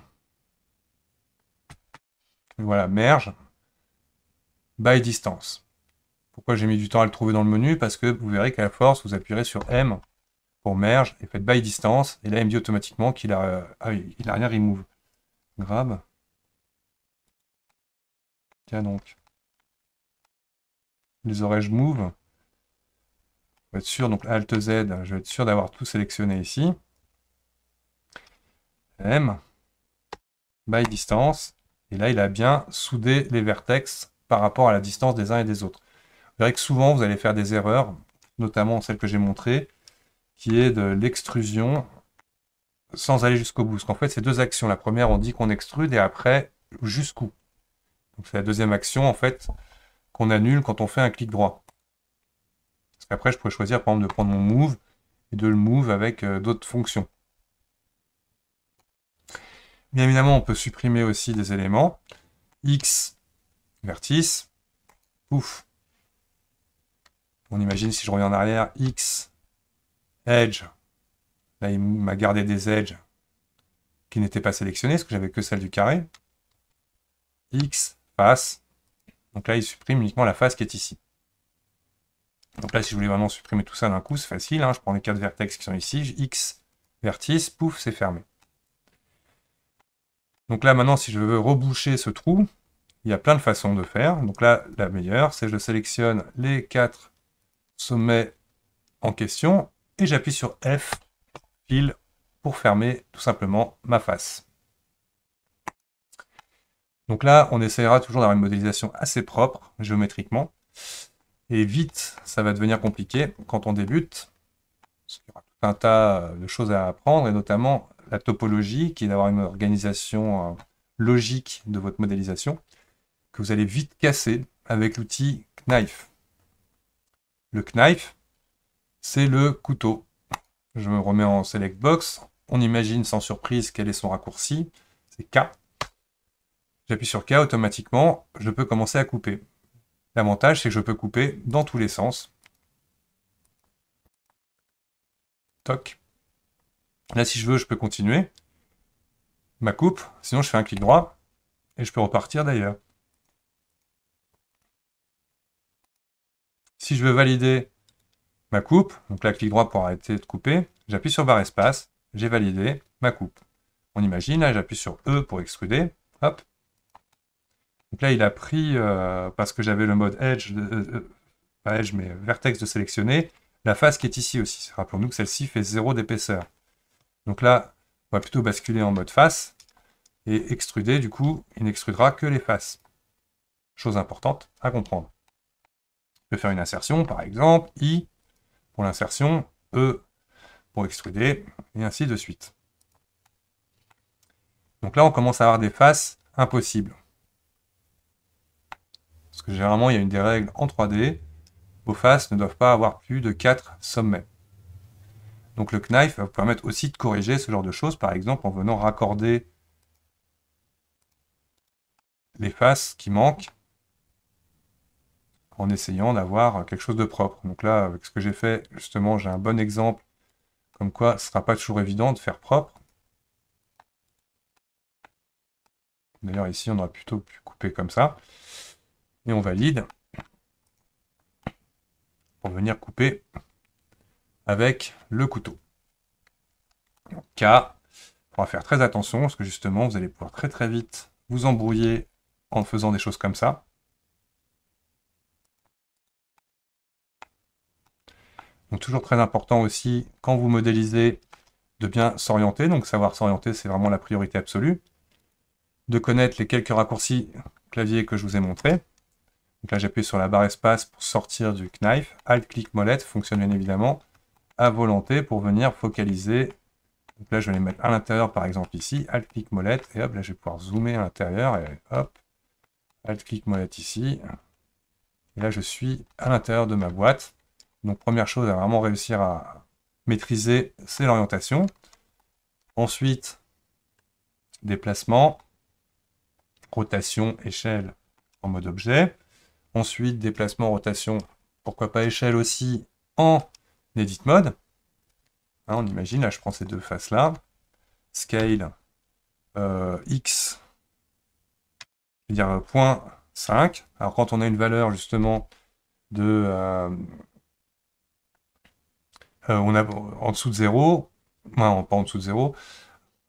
Voilà, Merge. By Distance. Pourquoi j'ai mis du temps à le trouver dans le menu Parce que vous verrez qu'à force, vous appuierez sur M merge et faites by distance. Et là, il me dit automatiquement qu'il a, ah il rien remove. Grab. Tiens donc. Les oreilles, je move être sûr, donc Alt Z, je vais être sûr d'avoir tout sélectionné ici. M, by distance, et là il a bien soudé les vertex par rapport à la distance des uns et des autres. Vous verrez que souvent vous allez faire des erreurs, notamment celle que j'ai montré qui est de l'extrusion sans aller jusqu'au bout. Parce qu'en fait, c'est deux actions. La première, on dit qu'on extrude et après, jusqu'où. Donc c'est la deuxième action, en fait, qu'on annule quand on fait un clic droit. Parce qu'après, je pourrais choisir, par exemple, de prendre mon move et de le move avec euh, d'autres fonctions. Bien évidemment, on peut supprimer aussi des éléments. X, vertice, ouf On imagine si je reviens en arrière, X, Edge. Là, il m'a gardé des edges qui n'étaient pas sélectionnés, parce que j'avais que celle du carré. X, face. Donc là, il supprime uniquement la face qui est ici. Donc là, si je voulais vraiment supprimer tout ça d'un coup, c'est facile. Hein. Je prends les quatre vertex qui sont ici, X, vertice, pouf, c'est fermé. Donc là, maintenant, si je veux reboucher ce trou, il y a plein de façons de faire. Donc là, la meilleure, c'est je sélectionne les quatre sommets en question et j'appuie sur F, fil pour fermer tout simplement ma face. Donc là, on essaiera toujours d'avoir une modélisation assez propre, géométriquement. Et vite, ça va devenir compliqué quand on débute. Il y aura tout un tas euh, de choses à apprendre, et notamment la topologie, qui est d'avoir une organisation euh, logique de votre modélisation, que vous allez vite casser avec l'outil Knife. Le Knife, c'est le couteau. Je me remets en select box. On imagine sans surprise quel est son raccourci. C'est K. J'appuie sur K automatiquement. Je peux commencer à couper. L'avantage, c'est que je peux couper dans tous les sens. Toc. Là, si je veux, je peux continuer ma coupe. Sinon, je fais un clic droit et je peux repartir d'ailleurs. Si je veux valider, ma coupe. Donc là, clic droit pour arrêter de couper. J'appuie sur barre espace, j'ai validé ma coupe. On imagine, là, j'appuie sur E pour extruder. Hop. Donc là, il a pris, euh, parce que j'avais le mode Edge, euh, euh, pas Edge, mais Vertex de sélectionner, la face qui est ici aussi. Rappelons-nous que celle-ci fait 0 d'épaisseur. Donc là, on va plutôt basculer en mode face et extruder, du coup, il n'extrudera que les faces. Chose importante à comprendre. Je peux faire une insertion, par exemple, I, pour l'insertion, E pour extruder, et ainsi de suite. Donc là, on commence à avoir des faces impossibles. Parce que généralement, il y a une des règles en 3D, vos faces ne doivent pas avoir plus de 4 sommets. Donc le knife va vous permettre aussi de corriger ce genre de choses, par exemple en venant raccorder les faces qui manquent en essayant d'avoir quelque chose de propre. Donc là, avec ce que j'ai fait, justement, j'ai un bon exemple comme quoi ce ne sera pas toujours évident de faire propre. D'ailleurs, ici, on aurait plutôt pu couper comme ça. Et on valide pour venir couper avec le couteau. Donc, K, on va faire très attention parce que justement, vous allez pouvoir très très vite vous embrouiller en faisant des choses comme ça. Donc toujours très important aussi, quand vous modélisez, de bien s'orienter. Donc savoir s'orienter, c'est vraiment la priorité absolue. De connaître les quelques raccourcis clavier que je vous ai montrés. Donc là, j'appuie sur la barre espace pour sortir du knife. Alt-clic molette fonctionne bien évidemment à volonté pour venir focaliser. Donc là, je vais les mettre à l'intérieur, par exemple ici. Alt-clic molette et hop, là, je vais pouvoir zoomer à l'intérieur et hop. Alt-clic molette ici. Et là, je suis à l'intérieur de ma boîte. Donc première chose à vraiment réussir à maîtriser, c'est l'orientation. Ensuite, déplacement, rotation, échelle en mode objet. Ensuite, déplacement, rotation, pourquoi pas échelle aussi en edit mode. Hein, on imagine, là je prends ces deux faces là. Scale euh, x, je veux dire euh, point 5. Alors quand on a une valeur justement de, euh, euh, on a en dessous de 0, enfin, pas en dessous de 0,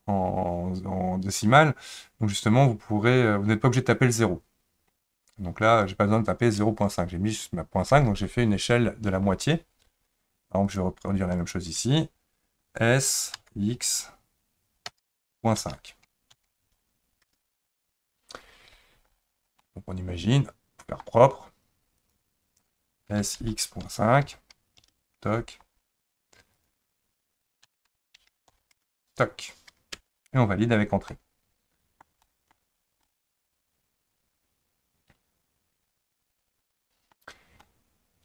en, en décimale. Donc justement, vous pourrez, euh, vous n'êtes pas obligé de taper le 0. Donc là, j'ai pas besoin de taper 0.5. J'ai mis juste ma 0.5, donc j'ai fait une échelle de la moitié. Donc je vais reproduire la même chose ici. S, on imagine, faire propre, sx.5, toc, Et on valide avec entrée.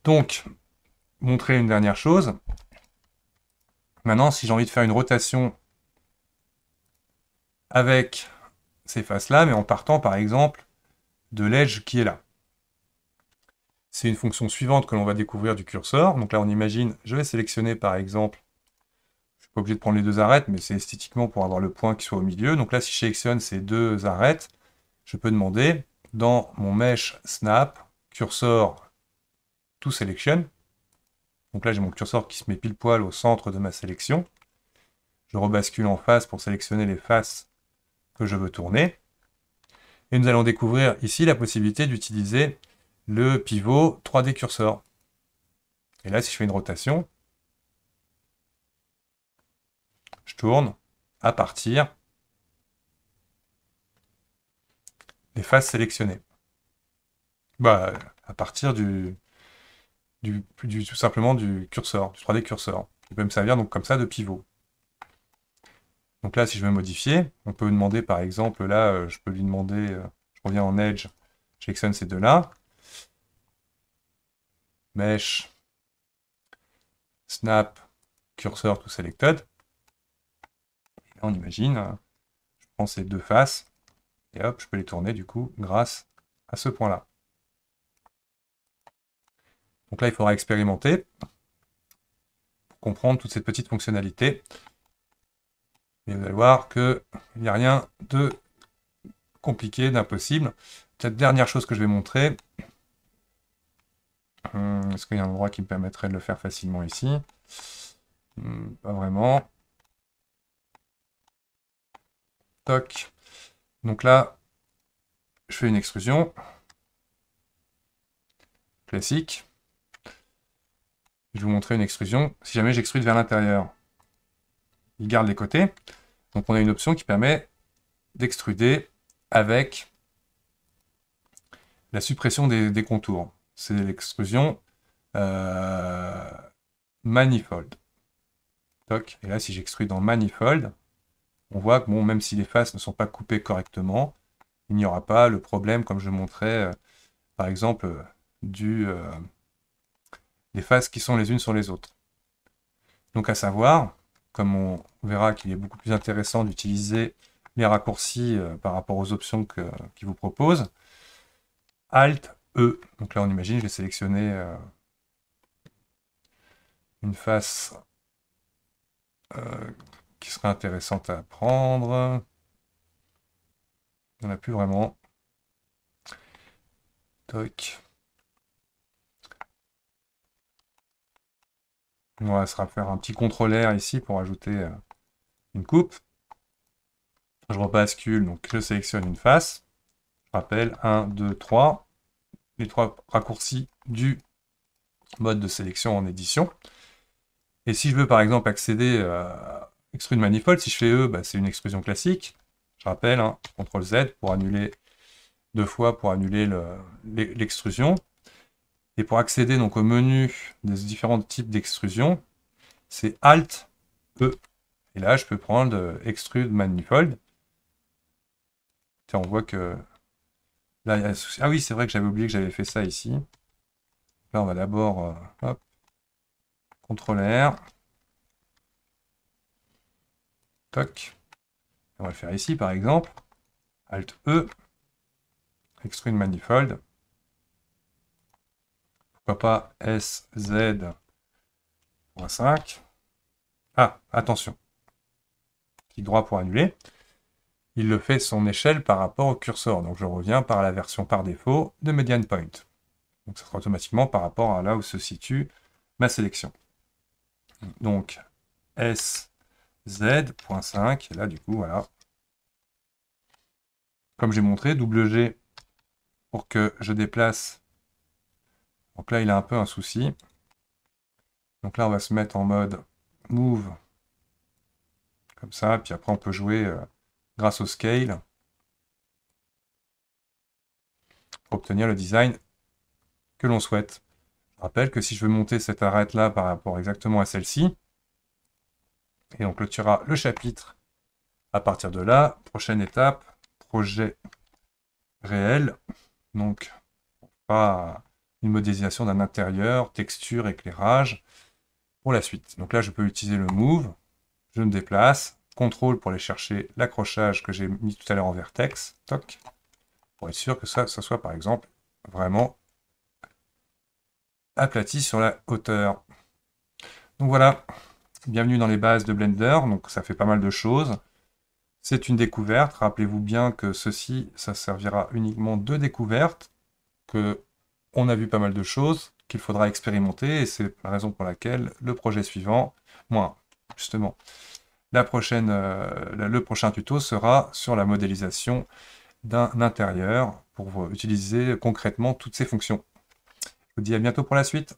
Donc, montrer une dernière chose. Maintenant, si j'ai envie de faire une rotation avec ces faces-là, mais en partant par exemple de l'edge qui est là. C'est une fonction suivante que l'on va découvrir du curseur. Donc là, on imagine, je vais sélectionner par exemple pas obligé de prendre les deux arêtes, mais c'est esthétiquement pour avoir le point qui soit au milieu. Donc là, si je sélectionne ces deux arêtes, je peux demander dans mon mesh snap, cursor to selection. Donc là, j'ai mon curseur qui se met pile poil au centre de ma sélection. Je rebascule en face pour sélectionner les faces que je veux tourner. Et nous allons découvrir ici la possibilité d'utiliser le pivot 3D curseur. Et là, si je fais une rotation, je tourne à partir des faces sélectionnées. Bah, à partir du, du, tout simplement du curseur, du 3D curseur. Il peut me servir donc comme ça de pivot. Donc là, si je veux modifier, on peut demander par exemple, là, euh, je peux lui demander, euh, je reviens en Edge, sélectionne ces deux-là. Mesh, Snap, Curseur, tout Selected on imagine, euh, je prends ces deux faces, et hop, je peux les tourner du coup grâce à ce point-là. Donc là, il faudra expérimenter pour comprendre toute cette petite fonctionnalité. Et vous allez voir il n'y a rien de compliqué, d'impossible. Cette dernière chose que je vais montrer, hmm, est-ce qu'il y a un endroit qui me permettrait de le faire facilement ici hmm, Pas vraiment. Donc là, je fais une extrusion. Classique. Je vais vous montrer une extrusion. Si jamais j'extrude vers l'intérieur, il garde les côtés. Donc on a une option qui permet d'extruder avec la suppression des, contours. C'est l'extrusion euh, manifold. Toc. Et là, si j'extrude dans manifold, on voit que bon, même si les faces ne sont pas coupées correctement, il n'y aura pas le problème, comme je montrais, euh, par exemple, euh, du, euh, des faces qui sont les unes sur les autres. Donc à savoir, comme on verra qu'il est beaucoup plus intéressant d'utiliser les raccourcis par rapport aux options qu'ils vous propose, Alt E, donc là on imagine, je vais sélectionner une face qui serait intéressante à apprendre. On n'a a plus vraiment. Toc. On va se faire un petit contrôleur ici pour ajouter euh, une coupe. Je rebascule, donc je sélectionne une face. Je rappelle 1, 2, 3. Les trois raccourcis du mode de sélection en édition. Et si je veux par exemple accéder à euh, Extrude manifold, si je fais E, bah, c'est une extrusion classique. Je rappelle, hein, CTRL Z pour annuler deux fois pour annuler l'extrusion. et pour accéder donc au menu des différents types d'extrusion, c'est Alt E. Et là, je peux prendre euh, Extrude Manifold. on voit que... Là, Ah oui, c'est vrai que j'avais oublié que j'avais fait ça ici. Là, on va d'abord... Euh, CTRL R. Toc. On va le faire ici, par exemple. Alt-E. Extrude manifold. Pourquoi pas SZ.5. Ah, attention. Clic droit pour annuler. Il le fait son échelle par rapport au curseur. Donc je reviens par la version par défaut de Median Point. Donc ça sera automatiquement par rapport à là où se situe ma sélection. Donc S Z.5, et là du coup, voilà. Comme j'ai montré, double G pour que je déplace. Donc là, il a un peu un souci. Donc là, on va se mettre en mode move, comme ça, puis après, on peut jouer euh, grâce au scale pour obtenir le design que l'on souhaite. Je rappelle que si je veux monter cette arête-là par rapport exactement à celle-ci, et on clôturera le chapitre à partir de là. Prochaine étape, projet réel. Donc, pas une modélisation d'un intérieur, texture, éclairage pour la suite. Donc là, je peux utiliser le move. Je me déplace. Contrôle pour aller chercher l'accrochage que j'ai mis tout à l'heure en vertex. Toc. Pour être sûr que ça, ça soit par exemple vraiment aplati sur la hauteur. Donc voilà. Bienvenue dans les bases de Blender, donc ça fait pas mal de choses. C'est une découverte, rappelez-vous bien que ceci, ça servira uniquement de découverte, que on a vu pas mal de choses, qu'il faudra expérimenter, et c'est la raison pour laquelle le projet suivant, moi justement, la prochaine, euh, le prochain tuto sera sur la modélisation d'un intérieur pour utiliser concrètement toutes ces fonctions. Je vous dis à bientôt pour la suite.